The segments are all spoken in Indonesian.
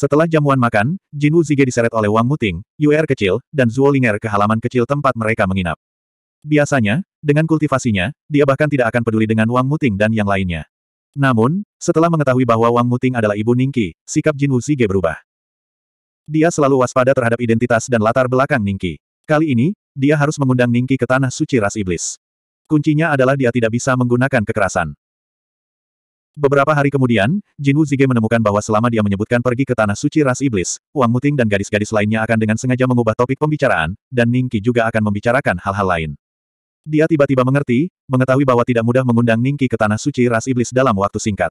Setelah jamuan makan, Jin Wu Zige diseret oleh Wang Muting, Yuer kecil, dan Zuo Linger ke halaman kecil tempat mereka menginap. Biasanya, dengan kultivasinya, dia bahkan tidak akan peduli dengan Wang Muting dan yang lainnya. Namun, setelah mengetahui bahwa Wang Muting adalah ibu Ningki, sikap Jin Wu Zige berubah. Dia selalu waspada terhadap identitas dan latar belakang Ningki. Kali ini, dia harus mengundang Ningki ke tanah suci ras iblis. Kuncinya adalah dia tidak bisa menggunakan kekerasan. Beberapa hari kemudian, Jin Wuzige menemukan bahwa selama dia menyebutkan pergi ke Tanah Suci Ras Iblis, Wang Muting dan gadis-gadis lainnya akan dengan sengaja mengubah topik pembicaraan, dan Ningki juga akan membicarakan hal-hal lain. Dia tiba-tiba mengerti, mengetahui bahwa tidak mudah mengundang Ningki ke Tanah Suci Ras Iblis dalam waktu singkat.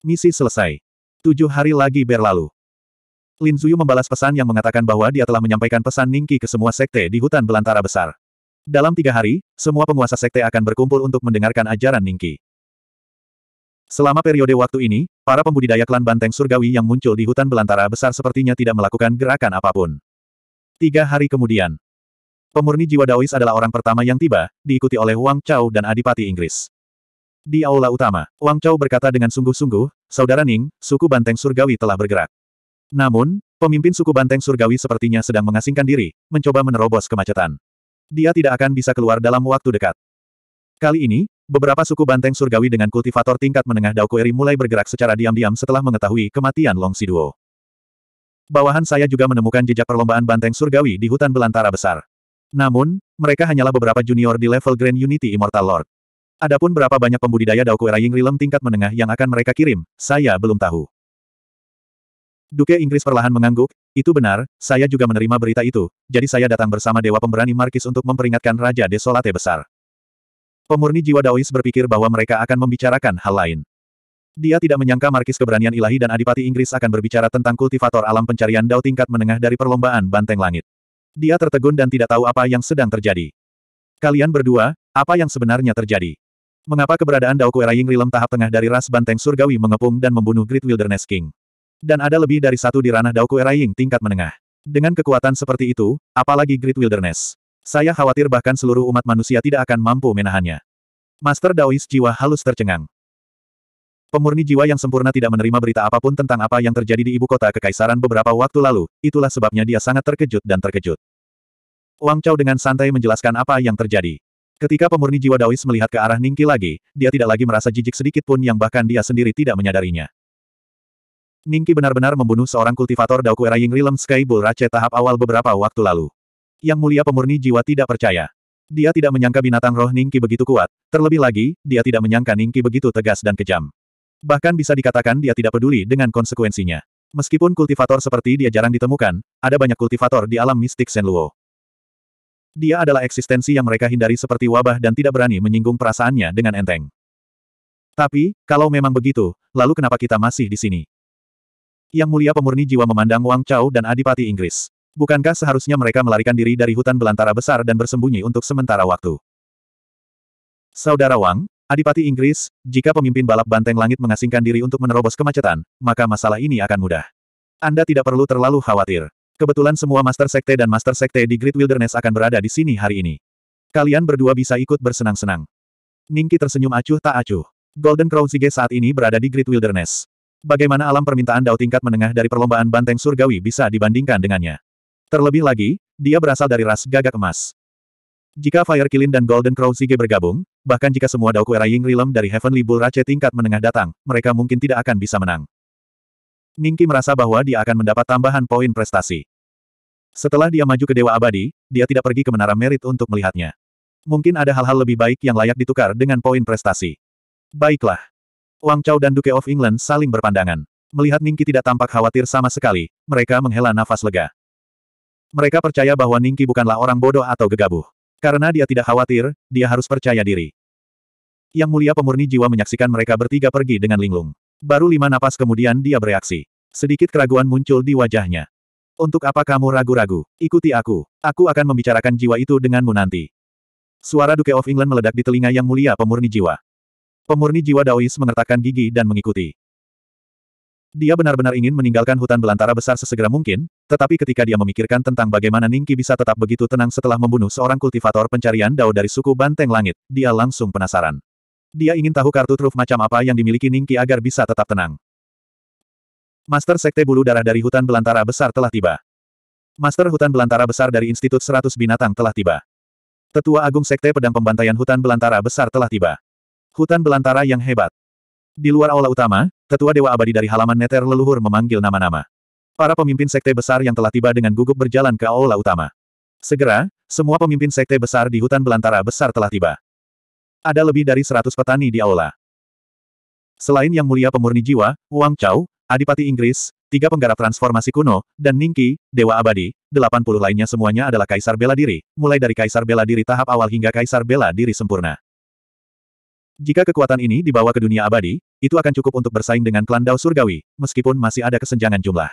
Misi selesai. Tujuh hari lagi berlalu. Lin Zuyu membalas pesan yang mengatakan bahwa dia telah menyampaikan pesan Ningki ke semua sekte di hutan belantara besar. Dalam tiga hari, semua penguasa sekte akan berkumpul untuk mendengarkan ajaran Ningki. Selama periode waktu ini, para pembudidaya klan banteng surgawi yang muncul di hutan belantara besar sepertinya tidak melakukan gerakan apapun. Tiga hari kemudian, pemurni jiwa Daois adalah orang pertama yang tiba, diikuti oleh Wang Chao dan Adipati Inggris. Di aula utama, Wang Chao berkata dengan sungguh-sungguh, Saudara Ning, suku banteng surgawi telah bergerak. Namun, pemimpin suku banteng surgawi sepertinya sedang mengasingkan diri, mencoba menerobos kemacetan. Dia tidak akan bisa keluar dalam waktu dekat. Kali ini, Beberapa suku banteng surgawi dengan kultivator tingkat menengah Daokueri mulai bergerak secara diam-diam setelah mengetahui kematian Long Siduo. Bawahan saya juga menemukan jejak perlombaan banteng surgawi di hutan belantara besar. Namun, mereka hanyalah beberapa junior di level Grand Unity Immortal Lord. Adapun berapa banyak pembudidaya Daokuera Yingrilem tingkat menengah yang akan mereka kirim, saya belum tahu. Duke Inggris perlahan mengangguk, itu benar, saya juga menerima berita itu, jadi saya datang bersama Dewa Pemberani Markis untuk memperingatkan Raja Desolate Besar. Pemurni jiwa Daois berpikir bahwa mereka akan membicarakan hal lain. Dia tidak menyangka Markis keberanian ilahi dan Adipati Inggris akan berbicara tentang kultivator alam pencarian Dao tingkat menengah dari perlombaan banteng langit. Dia tertegun dan tidak tahu apa yang sedang terjadi. Kalian berdua, apa yang sebenarnya terjadi? Mengapa keberadaan Dao Ying Rilem tahap tengah dari ras banteng surgawi mengepung dan membunuh Great Wilderness King? Dan ada lebih dari satu di ranah Dao Ying tingkat menengah. Dengan kekuatan seperti itu, apalagi Great Wilderness. Saya khawatir bahkan seluruh umat manusia tidak akan mampu menahannya. Master Daois jiwa halus tercengang. Pemurni jiwa yang sempurna tidak menerima berita apapun tentang apa yang terjadi di ibu kota kekaisaran beberapa waktu lalu, itulah sebabnya dia sangat terkejut dan terkejut. Wang Chao dengan santai menjelaskan apa yang terjadi. Ketika pemurni jiwa Daois melihat ke arah Ningki lagi, dia tidak lagi merasa jijik sedikit pun yang bahkan dia sendiri tidak menyadarinya. Ningki benar-benar membunuh seorang kultivator Daoku era Yingri Sky Bull Rache tahap awal beberapa waktu lalu. Yang mulia pemurni jiwa tidak percaya. Dia tidak menyangka binatang roh Ningki begitu kuat, terlebih lagi, dia tidak menyangka Ningki begitu tegas dan kejam. Bahkan bisa dikatakan dia tidak peduli dengan konsekuensinya. Meskipun kultivator seperti dia jarang ditemukan, ada banyak kultivator di alam mistik Senluo. Dia adalah eksistensi yang mereka hindari seperti wabah dan tidak berani menyinggung perasaannya dengan enteng. Tapi, kalau memang begitu, lalu kenapa kita masih di sini? Yang mulia pemurni jiwa memandang Wang Chao dan Adipati Inggris. Bukankah seharusnya mereka melarikan diri dari hutan belantara besar dan bersembunyi untuk sementara waktu? Saudara Wang, Adipati Inggris, jika pemimpin balap banteng langit mengasingkan diri untuk menerobos kemacetan, maka masalah ini akan mudah. Anda tidak perlu terlalu khawatir. Kebetulan semua Master Sekte dan Master Sekte di Great Wilderness akan berada di sini hari ini. Kalian berdua bisa ikut bersenang-senang. Ningki tersenyum acuh tak acuh. Golden Crown Zige saat ini berada di Great Wilderness. Bagaimana alam permintaan Dao tingkat menengah dari perlombaan banteng surgawi bisa dibandingkan dengannya? Terlebih lagi, dia berasal dari ras gagak emas. Jika Fire Kilin dan Golden Crow Sige bergabung, bahkan jika semua Daoku Era Ying Realm dari Heavenly Bull Rache tingkat menengah datang, mereka mungkin tidak akan bisa menang. Ningki merasa bahwa dia akan mendapat tambahan poin prestasi. Setelah dia maju ke Dewa Abadi, dia tidak pergi ke Menara Merit untuk melihatnya. Mungkin ada hal-hal lebih baik yang layak ditukar dengan poin prestasi. Baiklah. Wang Chao dan Duke of England saling berpandangan. Melihat Ningki tidak tampak khawatir sama sekali, mereka menghela nafas lega. Mereka percaya bahwa Ningki bukanlah orang bodoh atau gegabah. Karena dia tidak khawatir, dia harus percaya diri. Yang mulia pemurni jiwa menyaksikan mereka bertiga pergi dengan linglung. Baru lima napas kemudian dia bereaksi. Sedikit keraguan muncul di wajahnya. Untuk apa kamu ragu-ragu? Ikuti aku. Aku akan membicarakan jiwa itu denganmu nanti. Suara Duke of England meledak di telinga yang mulia pemurni jiwa. Pemurni jiwa Daois mengertakkan gigi dan mengikuti. Dia benar-benar ingin meninggalkan hutan belantara besar sesegera mungkin, tetapi ketika dia memikirkan tentang bagaimana Ningki bisa tetap begitu tenang setelah membunuh seorang kultivator pencarian dao dari suku Banteng Langit, dia langsung penasaran. Dia ingin tahu kartu truf macam apa yang dimiliki Ningki agar bisa tetap tenang. Master Sekte Bulu Darah dari Hutan Belantara Besar telah tiba. Master Hutan Belantara Besar dari Institut Seratus Binatang telah tiba. Tetua Agung Sekte Pedang Pembantaian Hutan Belantara Besar telah tiba. Hutan Belantara yang hebat. Di luar aula utama, Tetua Dewa Abadi dari halaman Neter leluhur memanggil nama-nama. Para pemimpin sekte besar yang telah tiba dengan gugup berjalan ke aula utama. Segera, semua pemimpin sekte besar di hutan belantara besar telah tiba. Ada lebih dari seratus petani di aula. Selain Yang Mulia Pemurni Jiwa, Wang Chao, Adipati Inggris, tiga penggarap transformasi kuno, dan Ningki, Dewa Abadi, delapan puluh lainnya semuanya adalah Kaisar Bela Diri, mulai dari Kaisar Bela Diri tahap awal hingga Kaisar Bela Diri sempurna. Jika kekuatan ini dibawa ke dunia abadi, itu akan cukup untuk bersaing dengan klan Dao Surgawi, meskipun masih ada kesenjangan jumlah.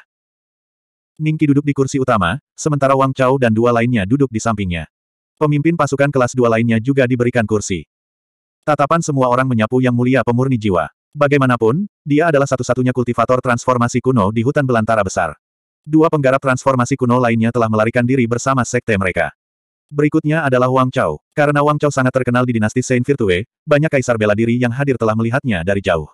Ningki duduk di kursi utama, sementara Wang Chao dan dua lainnya duduk di sampingnya. Pemimpin pasukan kelas dua lainnya juga diberikan kursi. Tatapan semua orang menyapu yang mulia pemurni jiwa. Bagaimanapun, dia adalah satu-satunya kultivator transformasi kuno di hutan belantara besar. Dua penggarap transformasi kuno lainnya telah melarikan diri bersama sekte mereka. Berikutnya adalah Wang Chao. Karena Wang Chao sangat terkenal di dinasti Saint Virtue, banyak kaisar bela diri yang hadir telah melihatnya dari jauh.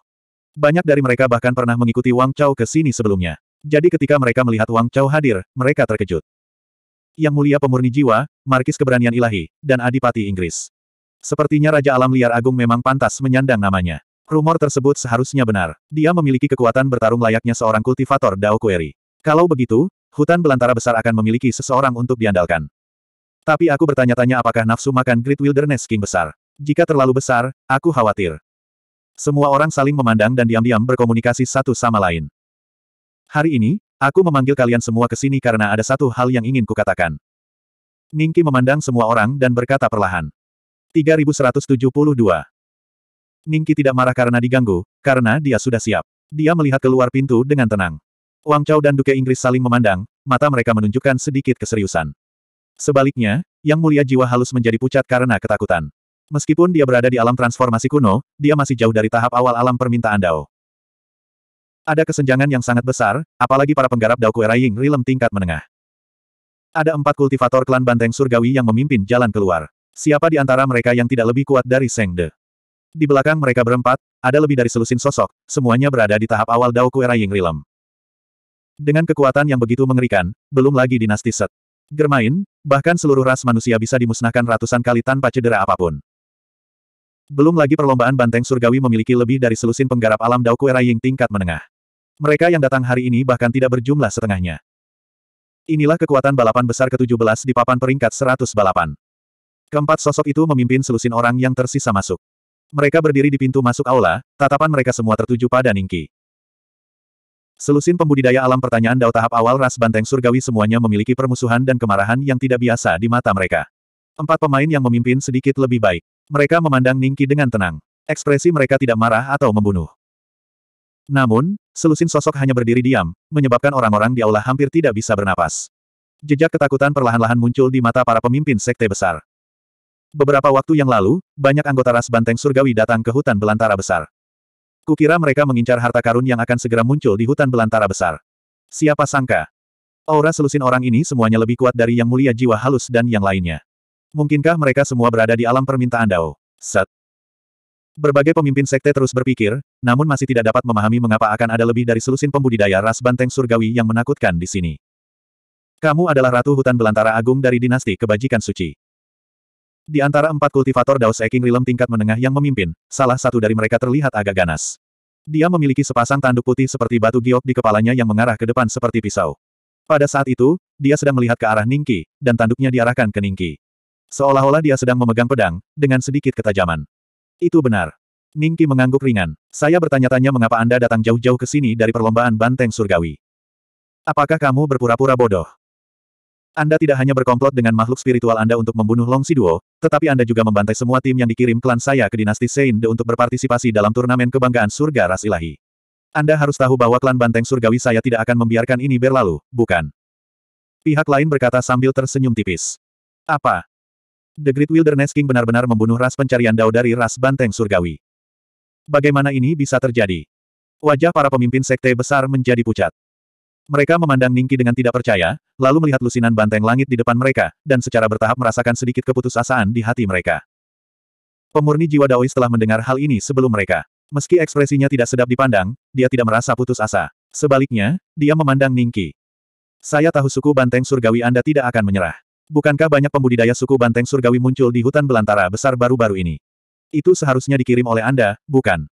Banyak dari mereka bahkan pernah mengikuti Wang Chao ke sini sebelumnya. Jadi ketika mereka melihat Wang Chao hadir, mereka terkejut. Yang mulia pemurni jiwa, markis keberanian ilahi, dan adipati Inggris. Sepertinya Raja Alam Liar Agung memang pantas menyandang namanya. Rumor tersebut seharusnya benar. Dia memiliki kekuatan bertarung layaknya seorang kultivator Dao Kueri. Kalau begitu, hutan belantara besar akan memiliki seseorang untuk diandalkan. Tapi aku bertanya-tanya apakah nafsu makan Great Wilderness King besar. Jika terlalu besar, aku khawatir. Semua orang saling memandang dan diam-diam berkomunikasi satu sama lain. Hari ini, aku memanggil kalian semua ke sini karena ada satu hal yang ingin kukatakan. Ningki memandang semua orang dan berkata perlahan. 3172. Ningki tidak marah karena diganggu, karena dia sudah siap. Dia melihat keluar pintu dengan tenang. Wang Chao dan Duke Inggris saling memandang, mata mereka menunjukkan sedikit keseriusan. Sebaliknya, Yang Mulia Jiwa halus menjadi pucat karena ketakutan. Meskipun dia berada di alam transformasi kuno, dia masih jauh dari tahap awal alam permintaan Dao. Ada kesenjangan yang sangat besar, apalagi para penggarap Dao Kue Raiying Rilem tingkat menengah. Ada empat kultivator klan Banteng Surgawi yang memimpin jalan keluar. Siapa di antara mereka yang tidak lebih kuat dari Seng De? Di belakang mereka berempat, ada lebih dari selusin sosok, semuanya berada di tahap awal Dao Kue Raiying Rilem. Dengan kekuatan yang begitu mengerikan, belum lagi dinasti Set. Germain, bahkan seluruh ras manusia bisa dimusnahkan ratusan kali tanpa cedera apapun. Belum lagi perlombaan banteng surgawi memiliki lebih dari selusin penggarap alam Dao Kue Raiying tingkat menengah. Mereka yang datang hari ini bahkan tidak berjumlah setengahnya. Inilah kekuatan balapan besar ke-17 di papan peringkat 100 balapan. Keempat sosok itu memimpin selusin orang yang tersisa masuk. Mereka berdiri di pintu masuk aula, tatapan mereka semua tertuju pada Ningki. Selusin pembudidaya alam pertanyaan Dao tahap awal ras banteng surgawi semuanya memiliki permusuhan dan kemarahan yang tidak biasa di mata mereka. Empat pemain yang memimpin sedikit lebih baik. Mereka memandang Ningki dengan tenang. Ekspresi mereka tidak marah atau membunuh. Namun, selusin sosok hanya berdiri diam, menyebabkan orang-orang di aula hampir tidak bisa bernapas. Jejak ketakutan perlahan-lahan muncul di mata para pemimpin sekte besar. Beberapa waktu yang lalu, banyak anggota ras banteng surgawi datang ke hutan belantara besar. Kukira mereka mengincar harta karun yang akan segera muncul di hutan belantara besar. Siapa sangka? Aura selusin orang ini semuanya lebih kuat dari yang mulia jiwa halus dan yang lainnya. Mungkinkah mereka semua berada di alam permintaan Dao? Set, Berbagai pemimpin sekte terus berpikir, namun masih tidak dapat memahami mengapa akan ada lebih dari selusin pembudidaya ras banteng surgawi yang menakutkan di sini. Kamu adalah ratu hutan belantara agung dari dinasti kebajikan suci. Di antara empat kultivator Daos Eking Rilem tingkat menengah yang memimpin, salah satu dari mereka terlihat agak ganas. Dia memiliki sepasang tanduk putih seperti batu giok di kepalanya yang mengarah ke depan seperti pisau. Pada saat itu, dia sedang melihat ke arah Ningki, dan tanduknya diarahkan ke Ningki. Seolah-olah dia sedang memegang pedang, dengan sedikit ketajaman. Itu benar. Ningki mengangguk ringan. Saya bertanya-tanya mengapa Anda datang jauh-jauh ke sini dari perlombaan banteng surgawi. Apakah kamu berpura-pura bodoh? Anda tidak hanya berkomplot dengan makhluk spiritual Anda untuk membunuh Long Siduo, tetapi Anda juga membantai semua tim yang dikirim klan saya ke dinasti De untuk berpartisipasi dalam turnamen kebanggaan surga ras ilahi. Anda harus tahu bahwa klan banteng surgawi saya tidak akan membiarkan ini berlalu, bukan? Pihak lain berkata sambil tersenyum tipis. Apa? The Great Wilderness King benar-benar membunuh ras pencarian Dao dari ras banteng surgawi. Bagaimana ini bisa terjadi? Wajah para pemimpin sekte besar menjadi pucat. Mereka memandang Ningki dengan tidak percaya, lalu melihat lusinan banteng langit di depan mereka, dan secara bertahap merasakan sedikit keputusasaan di hati mereka. Pemurni jiwa Daois telah mendengar hal ini sebelum mereka. Meski ekspresinya tidak sedap dipandang, dia tidak merasa putus asa. Sebaliknya, dia memandang Ningki. Saya tahu suku banteng surgawi Anda tidak akan menyerah. Bukankah banyak pembudidaya suku banteng surgawi muncul di hutan belantara besar baru-baru ini? Itu seharusnya dikirim oleh Anda, bukan?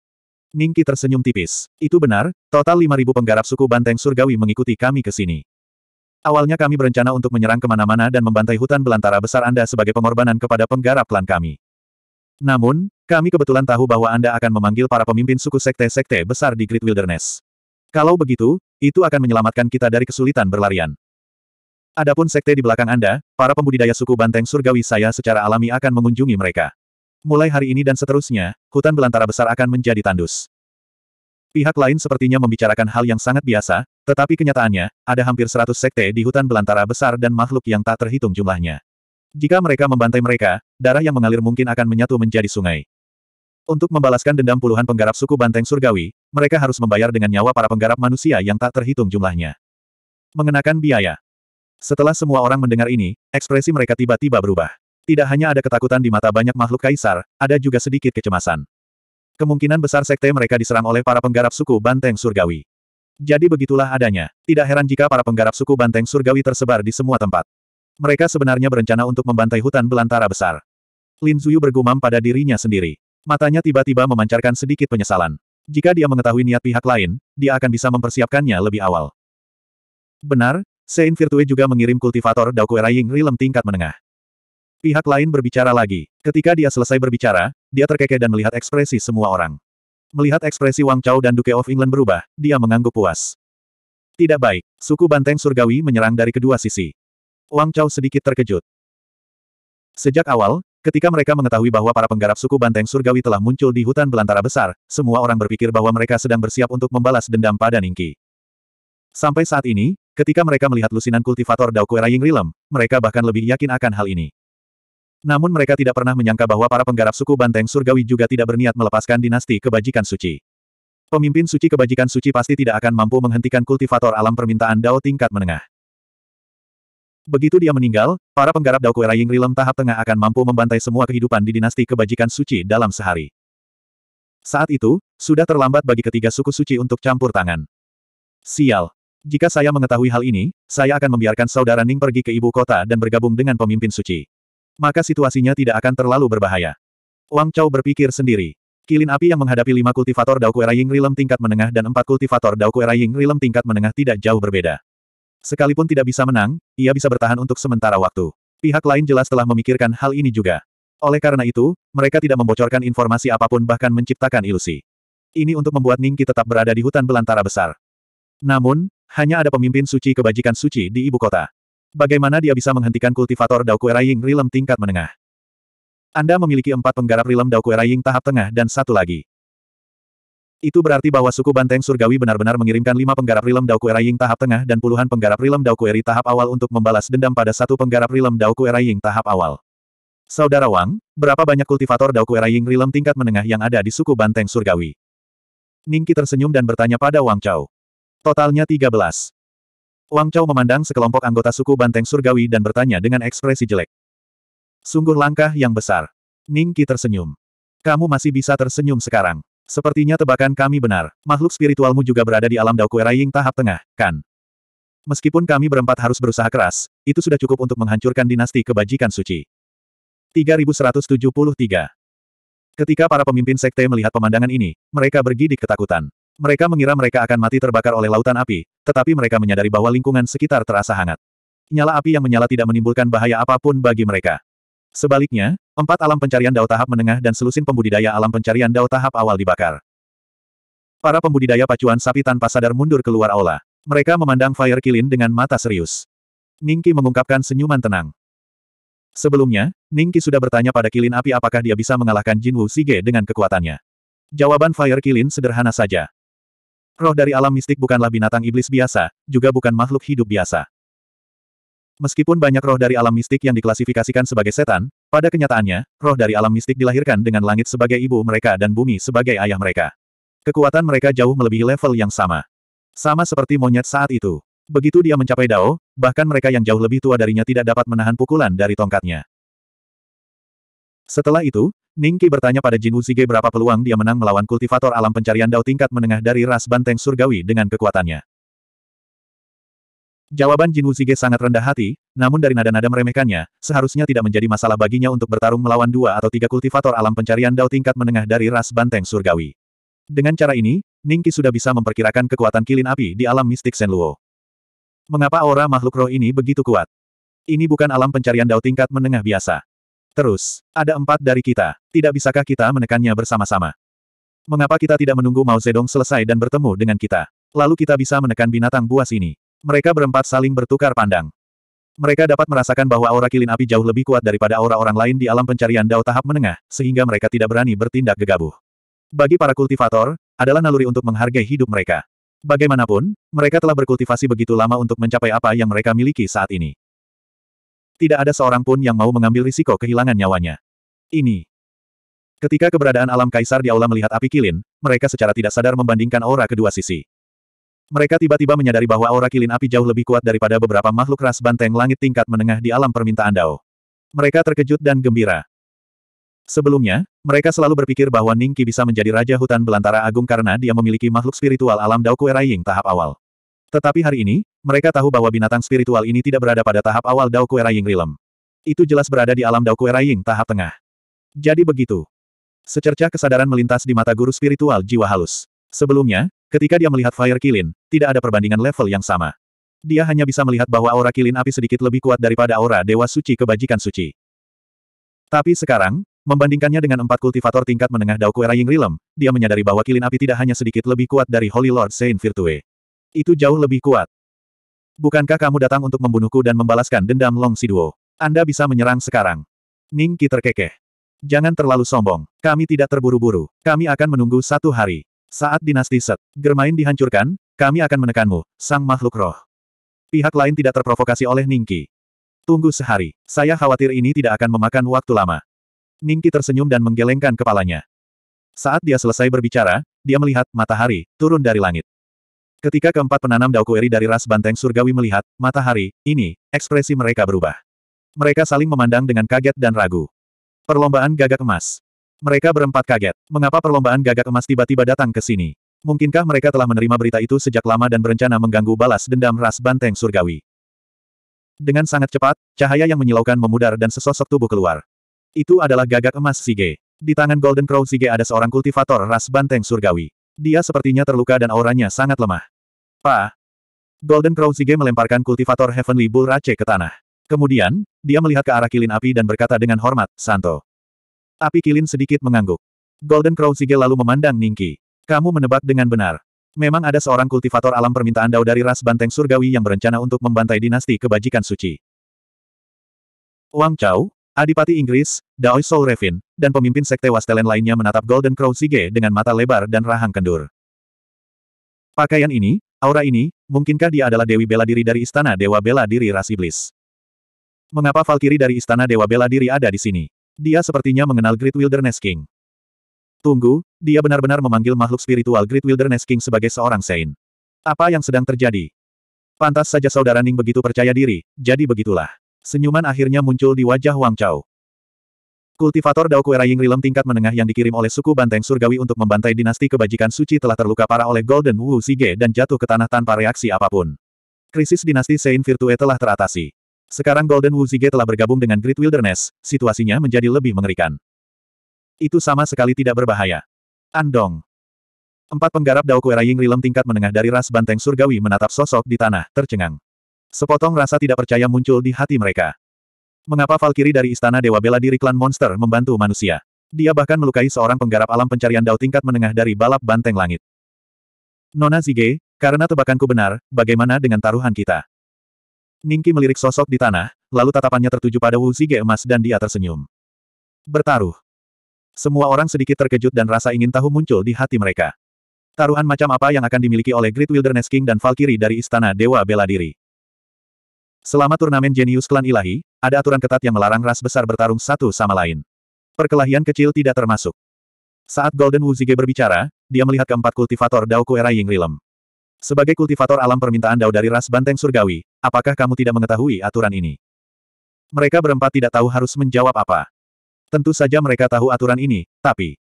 Ningki tersenyum tipis. Itu benar, total 5.000 penggarap suku banteng surgawi mengikuti kami ke sini. Awalnya kami berencana untuk menyerang kemana-mana dan membantai hutan belantara besar Anda sebagai pengorbanan kepada penggarap klan kami. Namun, kami kebetulan tahu bahwa Anda akan memanggil para pemimpin suku sekte-sekte besar di Great Wilderness. Kalau begitu, itu akan menyelamatkan kita dari kesulitan berlarian. Adapun sekte di belakang Anda, para pembudidaya suku banteng surgawi saya secara alami akan mengunjungi mereka. Mulai hari ini dan seterusnya, hutan belantara besar akan menjadi tandus. Pihak lain sepertinya membicarakan hal yang sangat biasa, tetapi kenyataannya, ada hampir 100 sekte di hutan belantara besar dan makhluk yang tak terhitung jumlahnya. Jika mereka membantai mereka, darah yang mengalir mungkin akan menyatu menjadi sungai. Untuk membalaskan dendam puluhan penggarap suku banteng surgawi, mereka harus membayar dengan nyawa para penggarap manusia yang tak terhitung jumlahnya. Mengenakan biaya setelah semua orang mendengar ini, ekspresi mereka tiba-tiba berubah. Tidak hanya ada ketakutan di mata banyak makhluk kaisar, ada juga sedikit kecemasan. Kemungkinan besar sekte mereka diserang oleh para penggarap suku Banteng Surgawi. Jadi begitulah adanya. Tidak heran jika para penggarap suku Banteng Surgawi tersebar di semua tempat. Mereka sebenarnya berencana untuk membantai hutan belantara besar. Lin Zuyu bergumam pada dirinya sendiri. Matanya tiba-tiba memancarkan sedikit penyesalan. Jika dia mengetahui niat pihak lain, dia akan bisa mempersiapkannya lebih awal. Benar, Sein Virtue juga mengirim kultivator Daokuera Yingri Lem tingkat menengah. Pihak lain berbicara lagi. Ketika dia selesai berbicara, dia terkekeh dan melihat ekspresi semua orang. Melihat ekspresi Wang Chao dan Duke of England berubah, dia mengangguk puas. Tidak baik, suku banteng surgawi menyerang dari kedua sisi. Wang Chao sedikit terkejut. Sejak awal, Ketika mereka mengetahui bahwa para penggarap suku Banteng Surgawi telah muncul di hutan belantara besar, semua orang berpikir bahwa mereka sedang bersiap untuk membalas dendam pada Ningki. Sampai saat ini, Ketika mereka melihat lusinan kultivator Dao Kuera Ying Rilem, mereka bahkan lebih yakin akan hal ini. Namun mereka tidak pernah menyangka bahwa para penggarap suku Banteng Surgawi juga tidak berniat melepaskan dinasti kebajikan suci. Pemimpin suci kebajikan suci pasti tidak akan mampu menghentikan kultivator alam permintaan Dao tingkat menengah. Begitu dia meninggal, para penggarap Dao Kuera Ying Rilem tahap tengah akan mampu membantai semua kehidupan di dinasti kebajikan suci dalam sehari. Saat itu, sudah terlambat bagi ketiga suku suci untuk campur tangan. Sial, jika saya mengetahui hal ini, saya akan membiarkan saudara Ning pergi ke ibu kota dan bergabung dengan pemimpin suci. Maka situasinya tidak akan terlalu berbahaya. Wang Chao berpikir sendiri. Kilin api yang menghadapi lima kultivator Daoku Ying Rilem tingkat menengah dan empat kultivator Daoku Ying Rilem tingkat menengah tidak jauh berbeda. Sekalipun tidak bisa menang, ia bisa bertahan untuk sementara waktu. Pihak lain jelas telah memikirkan hal ini juga. Oleh karena itu, mereka tidak membocorkan informasi apapun bahkan menciptakan ilusi. Ini untuk membuat Ningki tetap berada di hutan belantara besar. Namun, hanya ada pemimpin suci kebajikan suci di ibu kota. Bagaimana dia bisa menghentikan kultivator Daokue eraying Rilem tingkat menengah? Anda memiliki empat penggarap Rilem Daokue eraying tahap tengah dan satu lagi. Itu berarti bahwa suku Banteng Surgawi benar-benar mengirimkan lima penggarap Rilem Daokue eraying tahap tengah dan puluhan penggarap Rilem Daokue eri tahap awal untuk membalas dendam pada satu penggarap Rilem Daokue eraying tahap awal. Saudara Wang, berapa banyak kultivator Daokue eraying Rilem tingkat menengah yang ada di suku Banteng Surgawi? Ningki tersenyum dan bertanya pada Wang Chao. Totalnya 13. Wang Chao memandang sekelompok anggota suku Banteng Surgawi dan bertanya dengan ekspresi jelek. Sungguh langkah yang besar. Ning Qi tersenyum. Kamu masih bisa tersenyum sekarang. Sepertinya tebakan kami benar. Makhluk spiritualmu juga berada di alam Dao Kueraying tahap tengah, kan? Meskipun kami berempat harus berusaha keras, itu sudah cukup untuk menghancurkan dinasti kebajikan suci. 3173 Ketika para pemimpin sekte melihat pemandangan ini, mereka bergidik ketakutan. Mereka mengira mereka akan mati terbakar oleh lautan api, tetapi mereka menyadari bahwa lingkungan sekitar terasa hangat. Nyala api yang menyala tidak menimbulkan bahaya apapun bagi mereka. Sebaliknya, empat alam pencarian dao tahap menengah dan selusin pembudidaya alam pencarian dao tahap awal dibakar. Para pembudidaya pacuan sapi tanpa sadar mundur keluar aula. Mereka memandang Fire Kilin dengan mata serius. Ningki mengungkapkan senyuman tenang. Sebelumnya, Ningki sudah bertanya pada Kilin Api apakah dia bisa mengalahkan Jinwu Sige dengan kekuatannya. Jawaban Fire Kilin sederhana saja. Roh dari alam mistik bukanlah binatang iblis biasa, juga bukan makhluk hidup biasa. Meskipun banyak roh dari alam mistik yang diklasifikasikan sebagai setan, pada kenyataannya, roh dari alam mistik dilahirkan dengan langit sebagai ibu mereka dan bumi sebagai ayah mereka. Kekuatan mereka jauh melebihi level yang sama. Sama seperti monyet saat itu. Begitu dia mencapai Dao, bahkan mereka yang jauh lebih tua darinya tidak dapat menahan pukulan dari tongkatnya. Setelah itu, Ningqi bertanya pada Jin Wuzige berapa peluang dia menang melawan kultivator alam pencarian Dao tingkat menengah dari ras banteng surgawi dengan kekuatannya. Jawaban Jin Wuzige sangat rendah hati, namun dari nada-nada meremehkannya, seharusnya tidak menjadi masalah baginya untuk bertarung melawan dua atau tiga kultivator alam pencarian Dao tingkat menengah dari ras banteng surgawi. Dengan cara ini, Ningqi sudah bisa memperkirakan kekuatan kilin api di alam mistik Senluo. Mengapa aura makhluk roh ini begitu kuat? Ini bukan alam pencarian Dao tingkat menengah biasa. Terus, ada empat dari kita. Tidak bisakah kita menekannya bersama-sama? Mengapa kita tidak menunggu Mao Zedong selesai dan bertemu dengan kita? Lalu kita bisa menekan binatang buas ini. Mereka berempat saling bertukar pandang. Mereka dapat merasakan bahwa aura kilin api jauh lebih kuat daripada aura orang lain di alam pencarian dao tahap menengah, sehingga mereka tidak berani bertindak gegabah. Bagi para kultivator, adalah naluri untuk menghargai hidup mereka. Bagaimanapun, mereka telah berkultivasi begitu lama untuk mencapai apa yang mereka miliki saat ini tidak ada seorang pun yang mau mengambil risiko kehilangan nyawanya. Ini. Ketika keberadaan alam kaisar di aula melihat api kilin, mereka secara tidak sadar membandingkan aura kedua sisi. Mereka tiba-tiba menyadari bahwa aura kilin api jauh lebih kuat daripada beberapa makhluk ras banteng langit tingkat menengah di alam permintaan Dao. Mereka terkejut dan gembira. Sebelumnya, mereka selalu berpikir bahwa Ningki bisa menjadi Raja Hutan Belantara Agung karena dia memiliki makhluk spiritual alam Dao Kueraying tahap awal. Tetapi hari ini, mereka tahu bahwa binatang spiritual ini tidak berada pada tahap awal Dao Kue Raying Realm. Itu jelas berada di alam Dao Kue Raying tahap tengah. Jadi begitu. Secercah kesadaran melintas di mata guru spiritual jiwa halus. Sebelumnya, ketika dia melihat Fire Kilin, tidak ada perbandingan level yang sama. Dia hanya bisa melihat bahwa aura kilin api sedikit lebih kuat daripada aura Dewa Suci Kebajikan Suci. Tapi sekarang, membandingkannya dengan empat kultivator tingkat menengah Dao Kue Raying Realm, dia menyadari bahwa kilin api tidak hanya sedikit lebih kuat dari Holy Lord Saint Virtue. Itu jauh lebih kuat. Bukankah kamu datang untuk membunuhku dan membalaskan dendam Long Siduo? Anda bisa menyerang sekarang. Ning Qi terkekeh. Jangan terlalu sombong. Kami tidak terburu-buru. Kami akan menunggu satu hari. Saat dinasti Set, Germain dihancurkan, kami akan menekanmu, sang makhluk roh. Pihak lain tidak terprovokasi oleh Ning Qi. Tunggu sehari. Saya khawatir ini tidak akan memakan waktu lama. Ning Qi tersenyum dan menggelengkan kepalanya. Saat dia selesai berbicara, dia melihat matahari turun dari langit. Ketika keempat penanam Daokueri dari ras banteng surgawi melihat matahari, ini, ekspresi mereka berubah. Mereka saling memandang dengan kaget dan ragu. Perlombaan gagak emas. Mereka berempat kaget. Mengapa perlombaan gagak emas tiba-tiba datang ke sini? Mungkinkah mereka telah menerima berita itu sejak lama dan berencana mengganggu balas dendam ras banteng surgawi? Dengan sangat cepat, cahaya yang menyilaukan memudar dan sesosok tubuh keluar. Itu adalah gagak emas Sige. Di tangan Golden Crow Sige ada seorang kultivator ras banteng surgawi. Dia sepertinya terluka dan auranya sangat lemah. Pa! Golden Crow Sige melemparkan kultivator Heavenly Bull Rache ke tanah. Kemudian, dia melihat ke arah kilin api dan berkata dengan hormat, Santo. Api kilin sedikit mengangguk. Golden Crow Sige lalu memandang Ningki. Kamu menebak dengan benar. Memang ada seorang kultivator alam permintaan Dao dari ras banteng surgawi yang berencana untuk membantai dinasti kebajikan suci. Wang Chao, Adipati Inggris, Dao Soul Revin, dan pemimpin sekte Wastelen lainnya menatap Golden Crow Sige dengan mata lebar dan rahang kendur. Pakaian ini, Aura ini, mungkinkah dia adalah Dewi Bela Diri dari Istana Dewa Bela Diri Ras Iblis? Mengapa Valkyrie dari Istana Dewa Bela Diri ada di sini? Dia sepertinya mengenal Great Wilderness King. Tunggu, dia benar-benar memanggil makhluk spiritual Great Wilderness King sebagai seorang Saint. Apa yang sedang terjadi? Pantas saja saudara Ning begitu percaya diri, jadi begitulah. Senyuman akhirnya muncul di wajah Wang Chao. Kultivator Dao Kueraying Rilem tingkat menengah yang dikirim oleh suku Banteng Surgawi untuk membantai dinasti kebajikan suci telah terluka parah oleh Golden Wu Sige dan jatuh ke tanah tanpa reaksi apapun. Krisis dinasti Saint Virtue telah teratasi. Sekarang Golden Wu Sige telah bergabung dengan Great Wilderness, situasinya menjadi lebih mengerikan. Itu sama sekali tidak berbahaya. Andong. Empat penggarap Dao Kueraying Rilem tingkat menengah dari ras Banteng Surgawi menatap sosok di tanah, tercengang. Sepotong rasa tidak percaya muncul di hati mereka. Mengapa Valkyrie dari Istana Dewa bela diri klan monster membantu manusia? Dia bahkan melukai seorang penggarap alam pencarian dao tingkat menengah dari balap banteng langit. Nona Zige, karena tebakanku benar, bagaimana dengan taruhan kita? Ningki melirik sosok di tanah, lalu tatapannya tertuju pada Wu Zige emas dan dia tersenyum. Bertaruh. Semua orang sedikit terkejut dan rasa ingin tahu muncul di hati mereka. Taruhan macam apa yang akan dimiliki oleh Great Wilderness King dan Valkyrie dari Istana Dewa Bela Diri? Selama turnamen Genius Klan Ilahi, ada aturan ketat yang melarang ras besar bertarung satu sama lain. Perkelahian kecil tidak termasuk. Saat Golden Wuzige berbicara, dia melihat keempat kultivator Dao Kuera Rilem. Sebagai kultivator alam permintaan Dao dari ras banteng surgawi, apakah kamu tidak mengetahui aturan ini? Mereka berempat tidak tahu harus menjawab apa. Tentu saja mereka tahu aturan ini, tapi...